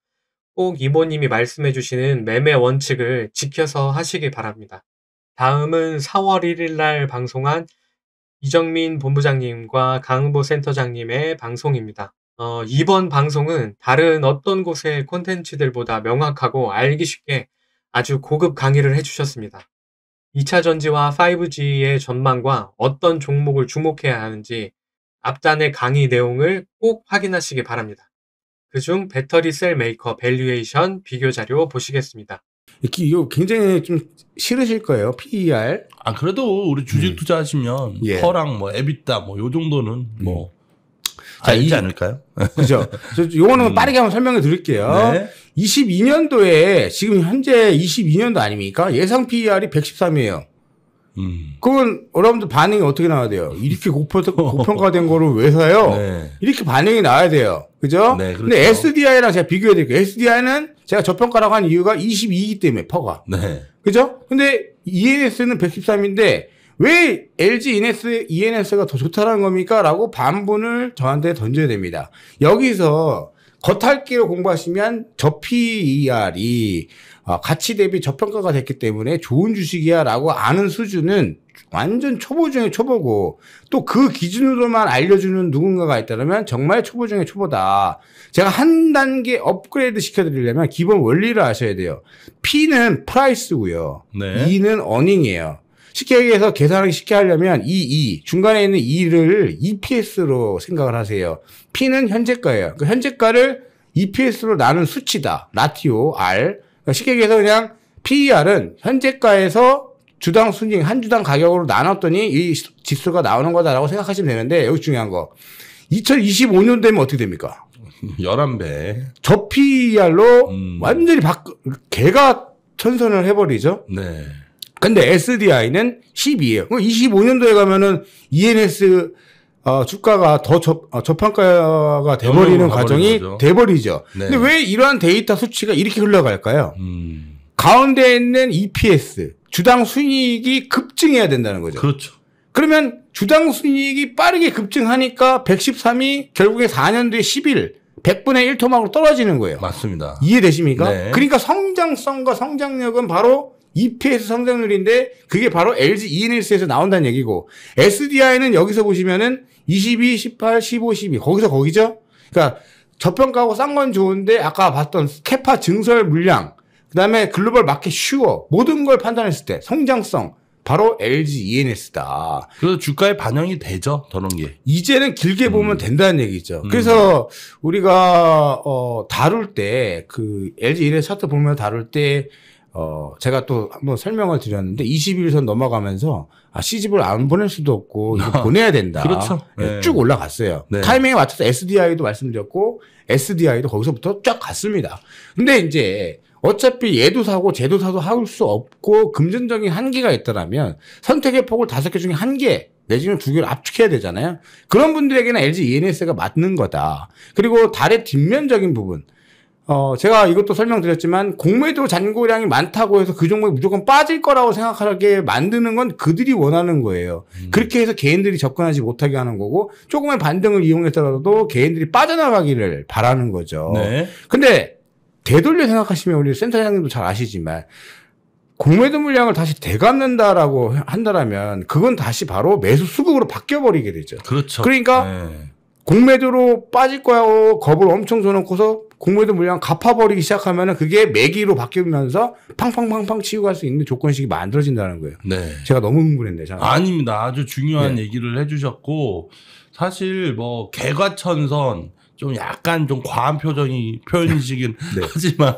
꼭 이모님이 말씀해 주시는 매매 원칙을 지켜서 하시기 바랍니다. 다음은 4월 1일 날 방송한 이정민 본부장님과 강은보 센터장님의 방송입니다. 어, 이번 방송은 다른 어떤 곳의 콘텐츠들보다 명확하고 알기 쉽게 아주 고급 강의를 해주셨습니다. 2차 전지와 5G의 전망과 어떤 종목을 주목해야 하는지 앞단의 강의 내용을 꼭 확인하시기 바랍니다. 그중 배터리 셀 메이커 밸류에이션 비교 자료 보시겠습니다. 이거 굉장히 좀 싫으실 거예요. PER. 아 그래도 우리 주식 음. 투자하시면 예. 허랑 뭐 에비타 뭐요 정도는 음. 뭐 자, 알지 아, 이, 않을까요? 그죠. 요거는 음. 빠르게 한번 설명해 드릴게요. 네. 22년도에 지금 현재 22년도 아닙니까? 예상 PER이 113이에요. 음. 그건 여러분들 반응이 어떻게 나와야 돼요? 이렇게 고평, 고평가된 거를 왜 사요? 네. 이렇게 반응이 나와야 돼요. 그죠? 네, 그렇죠. 근데 SDI랑 제가 비교해 드릴게요. SDI는 제가 저평가라고 한 이유가 22이기 때문에 퍼가. 네. 그죠? 근데 ENS는 113인데 왜 LG ENS, ENS가 더 좋다라는 겁니까? 라고 반분을 저한테 던져야 됩니다. 여기서 겉핥기로 공부하시면 저 PER이 어, 가치 대비 저평가가 됐기 때문에 좋은 주식이야 라고 아는 수준은 완전 초보 중에 초보고 또 그 기준으로만 알려주는 누군가가 있다면 정말 초보 중에 초보다. 제가 한 단계 업그레이드 시켜드리려면 기본 원리를 아셔야 돼요. P는 프라이스고요. 네. E는 어닝이에요. 쉽게 얘기해서 계산하기 쉽게 하려면 이 E, 중간에 있는 E를 EPS로 생각을 하세요. P는 현재가예요. 그 현재가를 EPS로 나눈 수치다. 라티오, R. 그러니까 쉽게 얘기해서 그냥 PER은 현재가에서 주당 순이익 한 주당 가격으로 나눴더니 이 지수가 나오는 거다라고 생각하시면 되는데 여기 중요한 거 2025년 되면 어떻게 됩니까? 11배. *laughs* 저 PER로 음. 완전히 바, 개가 천선을 해버리죠? 네. 근데 SDI는 10이에요. 25년도에 가면은 ENS 어, 주가가 더 저, 어, 저평가가 돼버리는 과정이 거죠. 돼버리죠. 네. 근데 왜 이러한 데이터 수치가 이렇게 흘러갈까요? 음. 가운데 있는 EPS, 주당 순이익이 급증해야 된다는 거죠. 그렇죠. 그러면 주당 순이익이 빠르게 급증하니까 113이 결국에 4년 뒤에 11, 100분의 1토막으로 떨어지는 거예요. 맞습니다. 이해되십니까? 네. 그러니까 성장성과 성장력은 바로 EPS 성장률인데 그게 바로 LG E&S에서 나온다는 얘기고 SDI는 여기서 보시면은 22, 18, 15, 12 거기서 거기죠. 그러니까 저평가하고 싼 건 좋은데 아까 봤던 캐파 증설 물량 그다음에 글로벌 마켓 쉬워 모든 걸 판단했을 때 성장성 바로 LG ENS다. 그래서 주가에 반영이 되죠, 더는 게. 이제는 길게 보면 음. 된다는 얘기죠. 음. 그래서 음. 우리가 어 다룰 때 그 LG ENS 차트 보면 다룰 때 어, 제가 또 한번 설명을 드렸는데 21선 넘어가면서 아, 시집을 안 보낼 수도 없고 이거 *laughs* 보내야 된다. 그렇죠. 예, 네. 쭉 올라갔어요. 네. 타이밍에 맞춰서 SDI도 말씀드렸고 SDI도 거기서부터 쫙 갔습니다. 근데 이제 어차피 얘도 사고 쟤도 사도 할수 없고 금전적인 한계가 있다라면 선택의 폭을 다섯 개 중에 한 개 내지는 두 개를 압축해야 되잖아요. 그런 분들에게는 LG ENS가 맞는 거다. 그리고 달의 뒷면적인 부분. 어, 제가 이것도 설명드렸지만 공매도 잔고량이 많다고 해서 그 종목이 무조건 빠질 거라고 생각하게 만드는 건 그들이 원하는 거예요. 음. 그렇게 해서 개인들이 접근하지 못하게 하는 거고 조금의 반등을 이용해서라도 개인들이 빠져나가기를 바라는 거죠. 네. 근데 되돌려 생각하시면 우리 센터장님도 잘 아시지만 공매도 물량을 다시 되갚는다라고 한다라면 그건 다시 바로 매수 수급으로 바뀌어 버리게 되죠. 그렇죠. 그러니까 네. 공매도로 빠질 거야. 고 겁을 엄청 줘놓고서 공매도 물량 갚아버리기 시작하면 은 그게 매기로 바뀌면서 팡팡팡팡 치고 갈 수 있는 조건식이 만들어진다는 거예요. 네. 제가 너무 흥분했네요. 아닙니다. 아주 중요한 네. 얘기를 해주셨고 사실 뭐 개과천선 좀 약간 좀 과한 표정이 표현이시긴 *laughs* 네. 하지만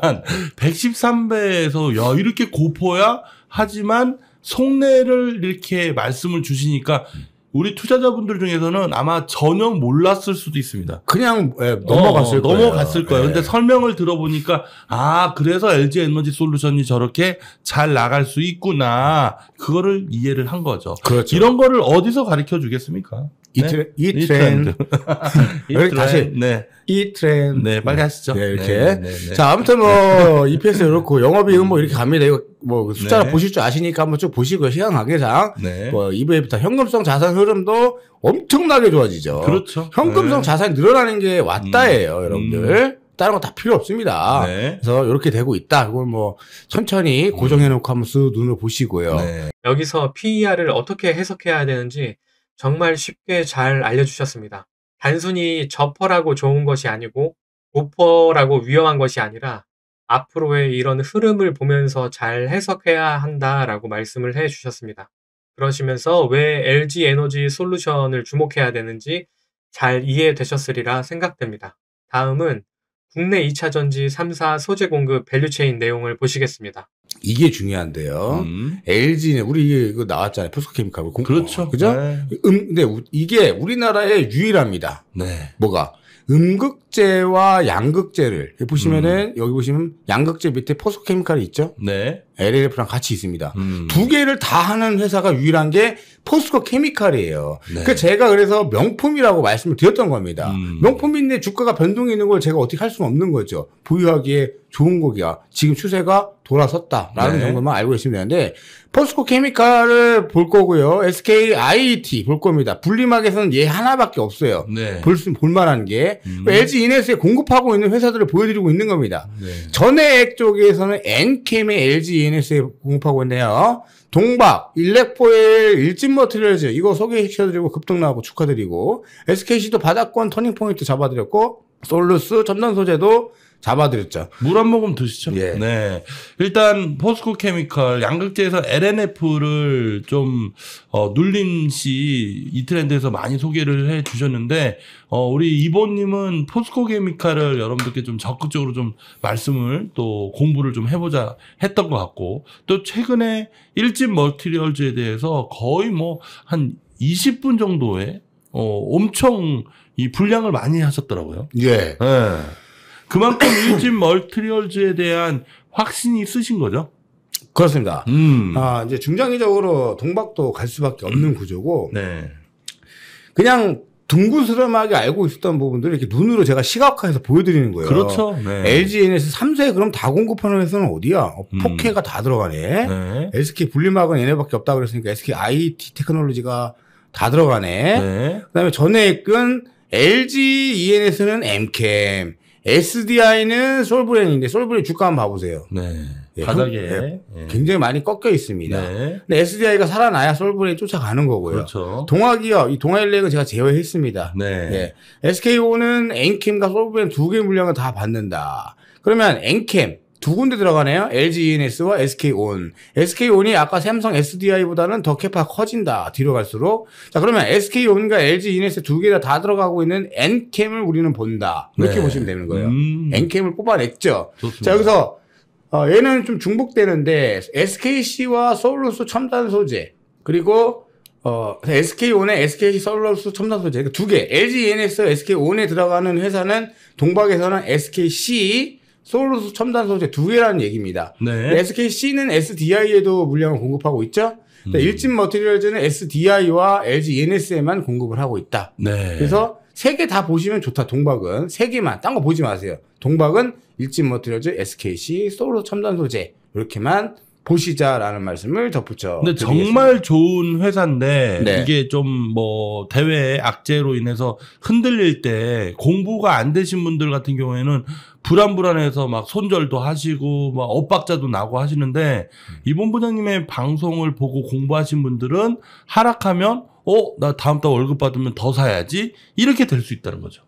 113배에서 야 이렇게 고포야 하지만 속내를 이렇게 말씀을 주시니까 음. 우리 투자자분들 중에서는 아마 전혀 몰랐을 수도 있습니다. 그냥 예, 넘어갔을 어, 거예요. 넘어갔을 거예요. 예. 근데 설명을 들어보니까 아 그래서 LG 에너지 솔루션이 저렇게 잘 나갈 수 있구나 그거를 이해를 한 거죠. 그렇죠. 이런 거를 어디서 가르쳐 주겠습니까? 이, 네? 트레, 이 트렌드. *laughs* 이 트렌드. 다시. 네. 이 트렌드. 네, 빨리 하시죠. 네, 이렇게. 네, 네, 네 자, 아무튼 뭐, EPS *laughs* 이렇고, 영업이익은 뭐 이렇게 갑니다. 이거 뭐 숫자를 네. 보실 줄 아시니까 한번 쭉 보시고요. 시간 관계상 네. 뭐 2부에부터 현금성 자산 흐름도 엄청나게 좋아지죠. 그렇죠. 현금성 네. 자산이 늘어나는 게 왔다예요, 음. 여러분들. 음. 다른 거다 필요 없습니다. 네. 그래서 이렇게 되고 있다. 그걸뭐 천천히 음. 고정해놓고 한번 쓱 눈을 보시고요. 네. 여기서 PER을 어떻게 해석해야 되는지 정말 쉽게 잘 알려주셨습니다. 단순히 저퍼라고 좋은 것이 아니고 고퍼라고 위험한 것이 아니라 앞으로의 이런 흐름을 보면서 잘 해석해야 한다라고 말씀을 해 주셨습니다. 그러시면서 왜 LG 에너지 솔루션을 주목해야 되는지 잘 이해되셨으리라 생각됩니다. 다음은 국내 2차 전지 3사 소재 공급 밸류체인 내용을 보시겠습니다. 이게 중요한데요. 음. LG는 우리 이거 나왔잖아요. 포스코케미칼. 그렇죠. 그죠? 네. 음, 근데 네, 이게 우리나라의 유일합니다. 네. 뭐가 음극재와 양극재를 보시면은 음. 여기 보시면 양극재 밑에 포스코케미칼이 있죠. 네. LLF랑 같이 있습니다. 음. 두 개를 다 하는 회사가 유일한 게 포스코케미칼이에요. 네. 그 제가 그래서 명품이라고 말씀을 드렸던 겁니다. 음. 명품인데 주가가 변동이 있는 걸 제가 어떻게 할 수는 없는 거죠. 보유하기에 좋은 곡이야. 지금 추세가 돌아섰다라는 네. 정도만 알고 계시면 되는데 포스코 케미칼을 볼 거고요. SK IET 볼 겁니다. 분리막에서는 얘 하나밖에 없어요. 네. 볼 수, 볼만한 게. 음. 그 LG 이네스에 공급하고 있는 회사들을 보여드리고 있는 겁니다. 네. 전액 쪽에서는 엔캠의 LG 이네스에 공급하고 있네요. 동박, 일렉포엘, 일진머트리얼즈 이거 소개시켜드리고 급등나오고 축하드리고 SKC도 바닥권 터닝포인트 잡아드렸고 솔루스 첨단 소재도 잡아드렸죠. 물 한 모금 드시죠. 예. 네. 일단 포스코 케미칼 양극재에서 LNF를 좀 어, 눌린씨 이트렌드에서 많이 소개를 해 주셨는데 어, 우리 이보님은 포스코 케미칼을 여러분들께 좀 적극적으로 좀 말씀을 또 공부를 좀 해보자 했던 것 같고 또 최근에 일진 머티리얼즈에 대해서 거의 뭐 한 20분 정도에 어, 엄청 이 분량을 많이 하셨더라고요. 예. 네. 그만큼 *laughs* 일진 멀티리얼즈에 대한 확신이 있으신 거죠? 그렇습니다. 음. 아, 이제 중장기적으로 동박도 갈 수밖에 없는 음. 구조고. 네. 그냥 둥구스름하게 알고 있었던 부분들을 이렇게 눈으로 제가 시각화해서 보여드리는 거예요. 그렇죠. 네. LG, NS, 삼성 그럼 다 공급하는 회사는 어디야? 어, 4가 음. 다 들어가네. 네. SK 분리막은 얘네밖에 없다 그랬으니까 SK IT 테크놀로지가 다 들어가네. 네. 그다음에 전액은 LG, ENS는 m c m SDI는 솔브랜인데 솔브랜 주가 한번 봐보세요. 네. 예, 바닥에 예, 예, 굉장히 많이 꺾여 있습니다. 네. 근데 SDI가 살아나야 솔브랜이 쫓아가는 거고요. 그렇죠. 동아기업 이 동아일렉은 제가 제외했습니다. 네. SKO는 예. 엔캠과 솔브랜 두 개 물량을 다 받는다. 그러면 엔캠 두 군데 들어가네요. LG E&S와 n SK 온. SK 온이 아까 삼성 SDI보다는 더 캐파 커진다. 뒤로 갈수록. 자, 그러면 SK 온과 LG E&S n 두개 다 다 들어가고 있는 N캠을 우리는 본다. 이렇게 네. 보시면 되는 거예요. 음. N캠을 뽑아냈죠. 좋습니다. 자, 여기서 어, 얘는 좀 중복되는데 SKC와 서울로스 첨단 소재 그리고 어, s k 온의 SKC 서울로스 첨단 소재 그러니까 두 개. LG ENS, SK온에 들어가는 회사는 동박에서는 SKC, 솔루스 첨단 소재 의두 개라는 얘기입니다. 네. SKC는 SDI에도 물량을 공급하고 있죠. 음. 일진 머티리얼즈는 SDI와 LG ENS에만 공급을 하고 있다. 네. 그래서 세 개 다 보시면 좋다. 동박은 세 개만 딴 거 보지 마세요. 동박은 일진 머티리얼즈, SKC, 서울로 첨단 소재 이렇게만 보시자라는 말씀을 덧붙여. 근데 정말 좋은 회사인데 네. 이게 좀 뭐 대외 악재로 인해서 흔들릴 때 공부가 안 되신 분들 같은 경우에는 불안불안해서 막 손절도 하시고 막 엇박자도 나고 하시는데 이본 부장님의 방송을 보고 공부하신 분들은 하락하면 어 나 다음 달 월급 받으면 더 사야지 이렇게 될 수 있다는 거죠.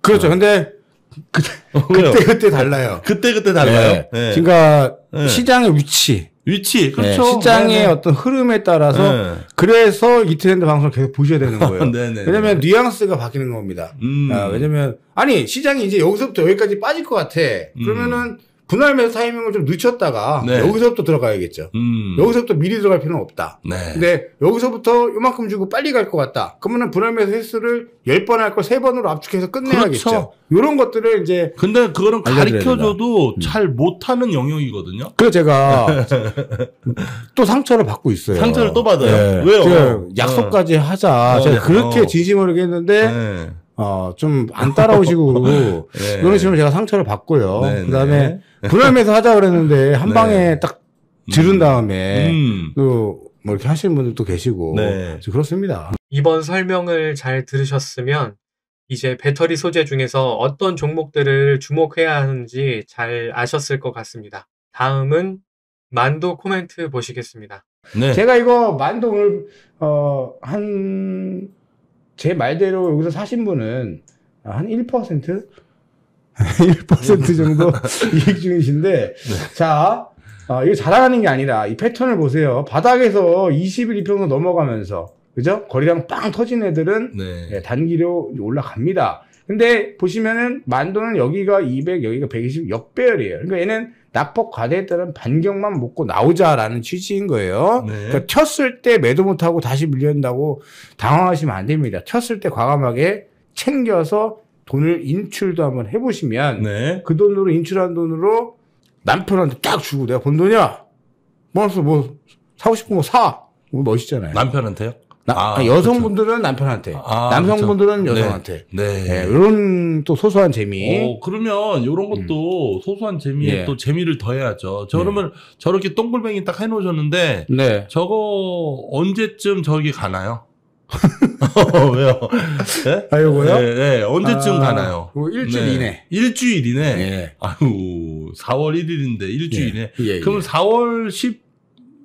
그렇죠. 네. 근데 그, 때 그때, 그때 달라요. 그때 그때 달라요. 네. 네. 그러니까 네. 시장의 위치. 위치 네. 그렇죠. 시장의 네네. 어떤 흐름에 따라서 그래서 이 트렌드 방송을 계속 보셔야 되는 *laughs* 거예요. 왜냐면 뉘앙스가 바뀌는 겁니다. 음. 아, 왜냐면 아니 시장이 이제 여기서부터 여기까지 빠질 것 같아. 음. 그러면은 음. 분할 매수 타이밍을 좀 늦췄다가 네. 여기서부터 들어가야겠죠. 음. 여기서부터 미리 들어갈 필요는 없다. 네. 근데 여기서부터 요만큼 주고 빨리 갈 것 같다. 그러면은 분할 매수 횟수를 10번 할걸 3번으로 압축해서 끝내야겠죠. 그렇죠. 이런 것들을 이제 근데 그거는 가르켜줘도 음. 잘 못하는 영역이거든요. 그래서 제가 *laughs* 또 상처를 받고 있어요. 상처를 또 받아요. 네. 왜요? 어. 약속까지 어. 하자. 어. 제가 그렇게 어. 진심으로 했는데 네. 어, 좀 안 따라오시고, *laughs* 네. 이런 식으로 제가 상처를 받고요. 네, 그 다음에, 네. 분할매서 하자 그랬는데 한 네. 방에 딱 지른 음. 다음에 음. 또뭐 이렇게 하시는 분들도 계시고 네. 그렇습니다. 이번 설명을 잘 들으셨으면 이제 배터리 소재 중에서 어떤 종목들을 주목해야 하는지 잘 아셨을 것 같습니다. 다음은 만도 코멘트 보시겠습니다. 네. 제가 이거 만도 오늘 어, 한제 말대로 여기서 사신 분은 한1% 1% 정도 *laughs* 이익 중이신데 네. 자 어, 이거 자랑하는 게 아니라 이 패턴을 보세요. 바닥에서 21, 2평도 넘어가면서 그죠? 거리랑빵 터진 애들은 네. 예, 단기로 올라갑니다. 근데 보시면은 만도는 여기가 200, 여기가 120 역배열이에요. 그러니까 얘는 낙폭 과대에 따른 반경만 먹고 나오자라는 취지인 거예요. 네. 그러니까 쳤을때 매도 못하고 다시 밀린다고 당황하시면 안 됩니다. 쳤을때 과감하게 챙겨서 돈을 인출도 한번 해보시면 네. 그 돈으로 인출한 돈으로 남편한테 딱 주고 내가 본 돈이야. 뭐뭐 뭐 사고 싶은 거 사. 뭐 멋있잖아요. 남편한테요? 나, 아, 여성분들은 그쵸. 그렇죠. 남편한테, 아, 그렇죠. 남성분들은 그쵸. 네. 여성한테. 네. 네. 예, 이런 또 소소한 재미. 어, 그러면 이런 음. 것도 음. 소소한 재미에 네. 또 재미를 더해야죠. 저 그러면 네. 저렇게 똥골뱅이 딱 해놓으셨는데, 네. 저거 언제쯤 저기 가나요? *laughs* 왜요? 네? 아, 요거요? 네, 네. 언제쯤 아, 가나요? 뭐 일주일 네. 이내. 일주일 이내? 예. 아유, 4월 1일인데 일주일이네. 예. 그럼 4월 10,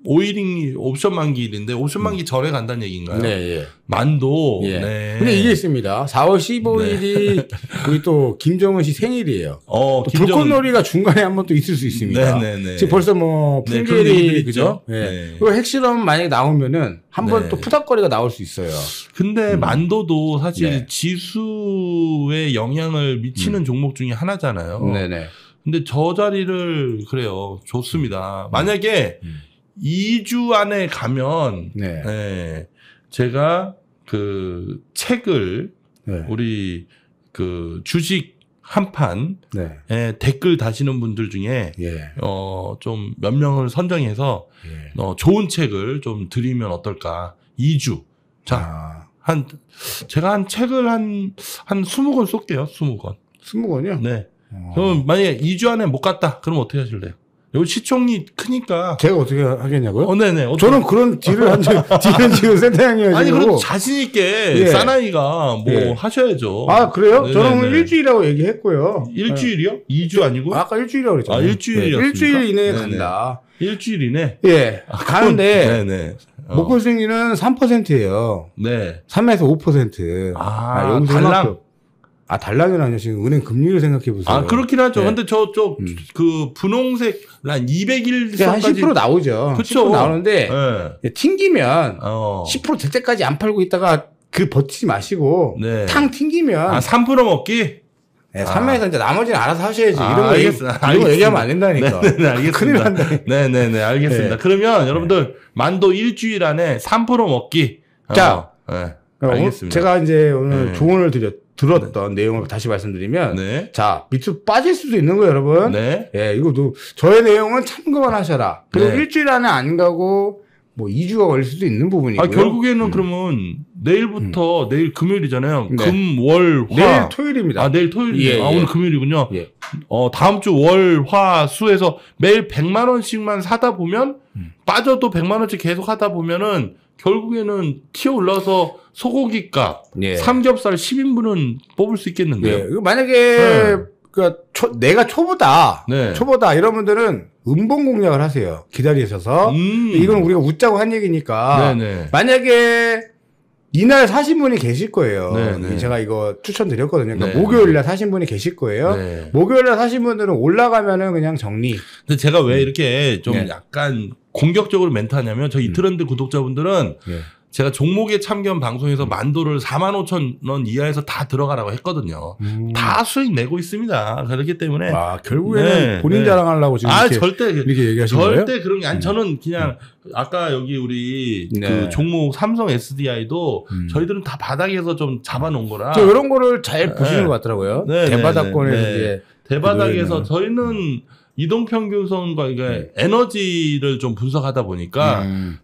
오일이 옵션 만기일인데 옵션 만기 음. 전에 간다는 얘기인가요? 네, 예. 만도. 예. 네. 근데 이게 있습니다. 4월 15일이 *laughs* 우리 또 김정은 씨 생일이에요. 어, 김정은... 불꽃놀이가 중간에 한 번 또 있을 수 있습니다. 네, 네, 네. 지금 벌써 뭐 풍계리 네, 그죠? 네. 네. 그리고 핵실험 만약에 나오면은 한번또 네. 푸닥거리가 나올 수 있어요. 근데 음. 만도도 사실 네. 지수에 영향을 미치는 음. 종목 중에 하나잖아요. 네, 네. 근데 저 자리를 그래요. 좋습니다. 만약에 음. 음. 2주 안에 가면 네. 네 제가 그 책을 네. 우리 그 주식 한판 네. 예, 댓글 다시는 분들 중에 예. 어좀 몇 명을 선정해서 예. 어, 좋은 책을 좀 드리면 어떨까 2주 자한 아. 제가 한 책을 한한 한 20권 쏠게요 20권 20권이요? 네 어. 그럼 만약에 2주 안에 못 갔다 그럼 어떻게 하실래요? 요 시총이 크니까 제가 어떻게 하겠냐고요? 어, 네네. 어떻게. 저는 그런 딜을 한 적, 딜은 *laughs* 지금 센터장이요 아니, 그럼 자신 있게 예. 사나이가 뭐 예. 하셔야죠. 아, 그래요? 네네네. 저는 오늘 네, 네. 일주일이라고 얘기했고요. 일주일이요? 네. 2주 아니고? 아까 일주일이라고 했잖아요. 아, 일주일이요? 네. 일주일 이내에 네네. 네. 간다. 일주일 이내? 예. 아, 가는데. 네네. 어. 목걸승리는 3%예요. 네. 3에서 5%. 아, 아 여기서 달아 달라면 아니요 지금 은행 금리를 생각해 보세요. 아 그렇긴 하죠. 네. 근데 저저그 음. 분홍색 한2 0 0 한10% 나오죠. 그렇죠. 나오는데 네. 튕기면 어. 10%될 때까지 안 팔고 있다가 그 버티지 마시고 네. 탕 튕기면 아3% 먹기. 네, 3명에서 아. 이제 나머지는 알아서 하셔야지. 아, 이런 거, 알겠, 알겠습니다. 거 얘기하면 안 된다니까. 네, 네, 네 알겠습니다. 큰일 난다. 네네네, 네, 네, 알겠습니다. 네. 그러면 여러분들, 만도 일주일 안에 3% 먹기. 자, 어. 네, 알겠습니다. 제가 이제 오늘 조언을 드렸, 들었던 네. 내용을 다시 말씀드리면 네. 자 밑으로 빠질 수도 있는 거예요 여러분 네. 예 이거도 저의 내용은 참고만 하셔라 그리고 네. 일주일 안에 안 가고 뭐 2주가 걸릴 수도 있는 부분이고요 아, 결국에는 음. 그러면 내일부터 음. 내일 금요일이잖아요 네. 금월화 내일 토요일입니다 아 내일 토요일 이 예, 예. 아 오늘 예. 금요일이군요 예. 어 다음 주월화 수에서 매일 100만 원씩만 사다 보면 음. 빠져도 100만 원씩 계속 하다 보면은 결국에는 튀어 올라서 소고기 값, 예. 삼겹살 10인분은 뽑을 수 있겠는데요. 예. 만약에 네. 그니까 초, 내가 초보다, 네. 초보다 이런 분들은 음봉 공략을 하세요. 기다리셔서 음. 이건 우리가 웃자고 한 얘기니까 네네. 네. 만약에 이날 사신 분이 계실 거예요. 네네. 네, 네. 제가 이거 추천드렸거든요. 그러니까 네 목요일 날 네. 사신 분이 계실 거예요. 네 목요일 날 사신 분들은 올라가면은 그냥 정리. 근데 제가 왜 이렇게 좀 네. 약간 공격적으로 멘트하냐면 저이 음. 트렌드 음. 구독자분들은 네. 제가 종목에 참견 방송에서 음. 만도를 4만 5천 원 이하에서 다 들어가라고 했거든요. 음. 다 수익 내고 있습니다. 그렇기 때문에 아 결국에는 네, 본인 네. 자랑하려고 지금 아 이렇게, 절대 이렇게 얘기하신 절대 거예요? 절대 그런 게 아니 음. 저는 그냥 음. 아까 여기 우리 네. 그 종목 삼성 SDI도 음. 저희들은 다 바닥에서 좀 잡아놓은 거라 저 이런 거를 잘 보시는 네. 것 같더라고요. 네, 네, 대바닥권에서 대바닥에서 저희는 이동평균선과 이게 네. 에너지를 좀 분석하다 보니까 음.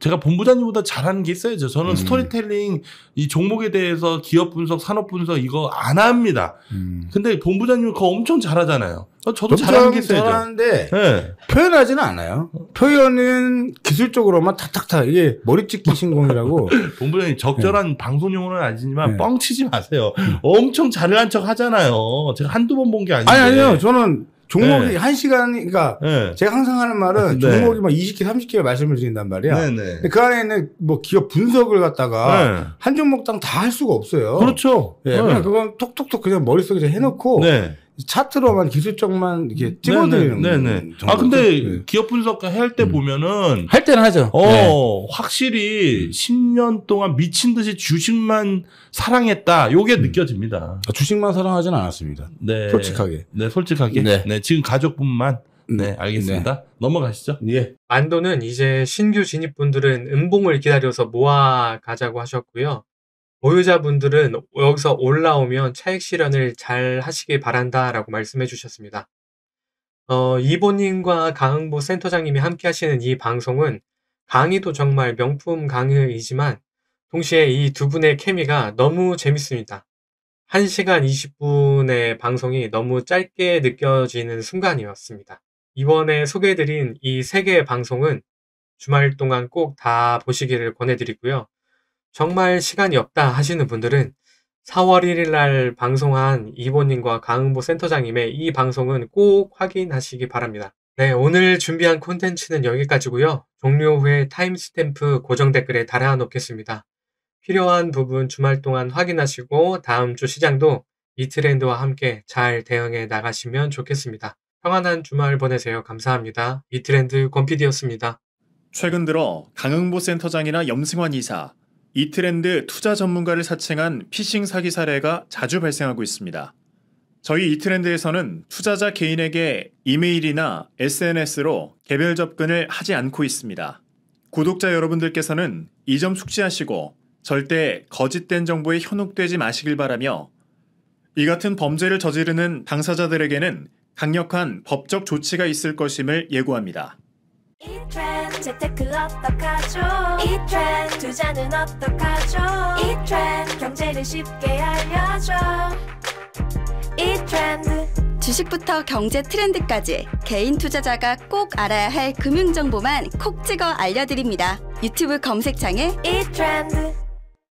제가, 본부장님보다 잘하는 게 있어요. 저는 음. 스토리텔링 이 종목에 대해서 기업 분석, 산업 분석 이거 안 합니다. 음. 근데 본부장님은 그거 엄청 잘하잖아요. 저도 잘하는 게 있어요. 잘하는데 네. 표현하지는 않아요. 표현은 기술적으로만 탁탁탁 이게 머리 찍기 신공이라고. *laughs* 본부장님 적절한 네. 방송 용어는 아니지만 네. 뻥치지 마세요. 음. 엄청 잘난 척 하잖아요. 제가 한두 번 본 게 아닌데. 아니 아니요. 저는 종목이 네. 한 시간, 그러니까 네. 제가 항상 하는 말은 네. 종목이 막 20개, 30개 말씀을 드린단 말이야. 네, 네. 근데 그 안에 있는 뭐 기업 분석을 갖다가 네. 한 종목당 다 할 수가 없어요. 그렇죠. 예. 그냥 그건 톡톡톡 그냥 머릿속에 해놓고 차트로만 기술적만 이렇게 찍어드리는 네네. 네, 네, 네. 아 근데 네. 기업 분석 할때 음. 보면은 할 때는 하죠. 어 네. 확실히 음. 10년 동안 미친 듯이 주식만 사랑했다. 요게 음. 느껴집니다. 아, 주식만 사랑하진 않았습니다. 네. 솔직하게. 네 솔직하게. 네, 네 지금 가족분만. 네, 알겠습니다. 네. 넘어가시죠. 예. 안도는 이제 신규 진입분들은 은봉을 기다려서 모아 가자고 하셨고요. 보유자분들은 여기서 올라오면 차익 실현을 잘 하시길 바란다라고 말씀해 주셨습니다. 어, 이보님과 강흥보 센터장님이 함께 하시는 이 방송은 강의도 정말 명품 강의이지만 동시에 이 두 분의 케미가 너무 재밌습니다. 1시간 20분의 방송이 너무 짧게 느껴지는 순간이었습니다. 이번에 소개해드린 이 세 개의 방송은 주말 동안 꼭 다 보시기를 권해드리고요. 정말 시간이 없다 하시는 분들은 4월 1일 날 방송한 이보님과 강은보 센터장님의 이 방송은 꼭 확인하시기 바랍니다. 네, 오늘 준비한 콘텐츠는 여기까지고요. 종료 후에 타임스탬프 고정 댓글에 달아 놓겠습니다. 필요한 부분 주말 동안 확인하시고 다음 주 시장도 이 트렌드와 함께 잘 대응해 나가시면 좋겠습니다. 평안한 주말 보내세요. 감사합니다. 이 트렌드 권피디였습니다. 최근 들어 강흥보 센터장이나 염승환 이사, 이 트렌드 투자 전문가를 사칭한 피싱 사기 사례가 자주 발생하고 있습니다. 저희 이 트렌드에서는 투자자 개인에게 이메일이나 SNS로 개별 접근을 하지 않고 있습니다. 구독자 여러분들께서는 이 점 숙지하시고 절대 거짓된 정보에 현혹되지 마시길 바라며 이 같은 범죄를 저지르는 당사자들에게는 강력한 법적 조치가 있을 것임을 예고합니다. 이트렌 재테크 어떡하죠 이트렌 투자는 어떡하죠 이트렌 경제를 쉽게 알려줘 이트렌드 주식부터 경제 트렌드까지 개인 투자자가 꼭 알아야 할 금융 정보만 콕 찍어 알려드립니다. 유튜브 검색창에 이트렌드